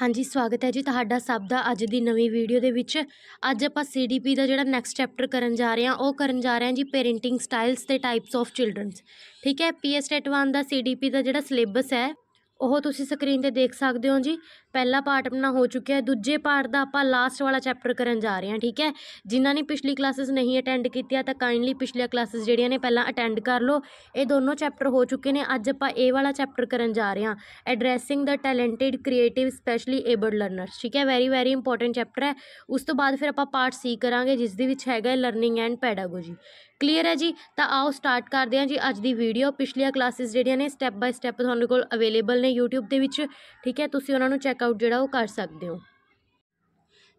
ਹਾਂਜੀ ਸਵਾਗਤ ਹੈ ਜੀ ਤੁਹਾਡਾ ਸਭ ਦਾ ਅੱਜ ਦੀ ਨਵੀਂ ਵੀਡੀਓ ਦੇ ਵਿੱਚ ਅੱਜ ਆਪਾਂ ਸੀਡੀਪੀ ਦਾ ਜਿਹੜਾ ਨੈਕਸਟ ਚੈਪਟਰ ਕਰਨ ਜਾ ਰਹੇ ਹਾਂ ਉਹ ਕਰਨ ਜਾ ਰਹੇ ਹਾਂ ਜੀ ਪੇਰੈਂਟਿੰਗ ਸਟਾਈਲਸ ਤੇ ਟਾਈਪਸ ਆਫ ਚਿਲड्रनਸ ਠੀਕ ਹੈ ਪੀਐਸ 1 ਦਾ ਸੀਡੀਪੀ ਦਾ ਜਿਹੜਾ ਸਿਲੇਬਸ ਹੈ ਉਹ ਤੁਸੀਂ ਸਕਰੀਨ ਤੇ ਦੇਖ ਸਕਦੇ ਹੋ ਜੀ ਪਹਿਲਾ ਪਾਰਟ ਆਪਣਾ ਹੋ ਚੁੱਕਿਆ ਹੈ ਦੂਜੇ ਪਾਰਟ ਦਾ ਆਪਾਂ ਲਾਸਟ ਵਾਲਾ ਚੈਪਟਰ ਕਰਨ ਜਾ ਰਹੇ ਹਾਂ ਠੀਕ ਹੈ ਜਿਨ੍ਹਾਂ ਨੇ ਪਿਛਲੀ ਕਲਾਸਿਸ ਨਹੀਂ ਅਟੈਂਡ ਕੀਤੀਆਂ ਤਾਂ ਕਾਈਂਡਲੀ ਪਿਛਲੀਆਂ ਕਲਾਸਿਸ ਜਿਹੜੀਆਂ ਨੇ ਪਹਿਲਾਂ ਅਟੈਂਡ ਕਰ ਲਓ ਇਹ ਦੋਨੋਂ ਚੈਪਟਰ ਹੋ ਚੁੱਕੇ ਨੇ ਅੱਜ ਆਪਾਂ ਇਹ ਵਾਲਾ ਚੈਪਟਰ ਕਰਨ ਜਾ ਰਹੇ ਹਾਂ ਐਡਰੈਸਿੰਗ ਦਾ talented creative specially abled learners ਠੀਕ ਹੈ ਵੈਰੀ ਵੈਰੀ ਇੰਪੋਰਟੈਂਟ ਚੈਪਟਰ ਹੈ ਉਸ ਤੋਂ ਬਾਅਦ ਫਿਰ ਆਪਾਂ ਪਾਰਟ ਸੀ ਕਰਾਂਗੇ ਜਿਸ ਦੇ ਵਿੱਚ ਹੈਗਾ ਲਰਨਿੰਗ ਐਂਡ ਪੈਡਾਗੋਜੀ ਕਲੀਅਰ ਹੈ ਜੀ ਤਾਂ ਆਓ ਸਟਾਰਟ ਕਰਦੇ ਹਾਂ ਜੀ ਅੱਜ ਦੀ ਵੀਡੀਓ ਪਿਛਲੀਆਂ ਕਲਾਸਿਸ ਜਿਹੜੀਆਂ ਨੇ ਸਟੈਪ ਬਾਈ ਸਟੈਪ ਤੁਹਾਨੂੰ ਕੋਲ ਅਵੇਲੇਬਲ ਨੇ YouTube ਦੇ ਵਿੱਚ ਠੀਕ ਹੈ ਤੁਸੀਂ ਉਹਨਾਂ ਨੂੰ ਚੈੱਕ ਵਰਕਆਊਟ ਜਿਹੜਾ ਉਹ ਕਰ ਸਕਦੇ ਹੋ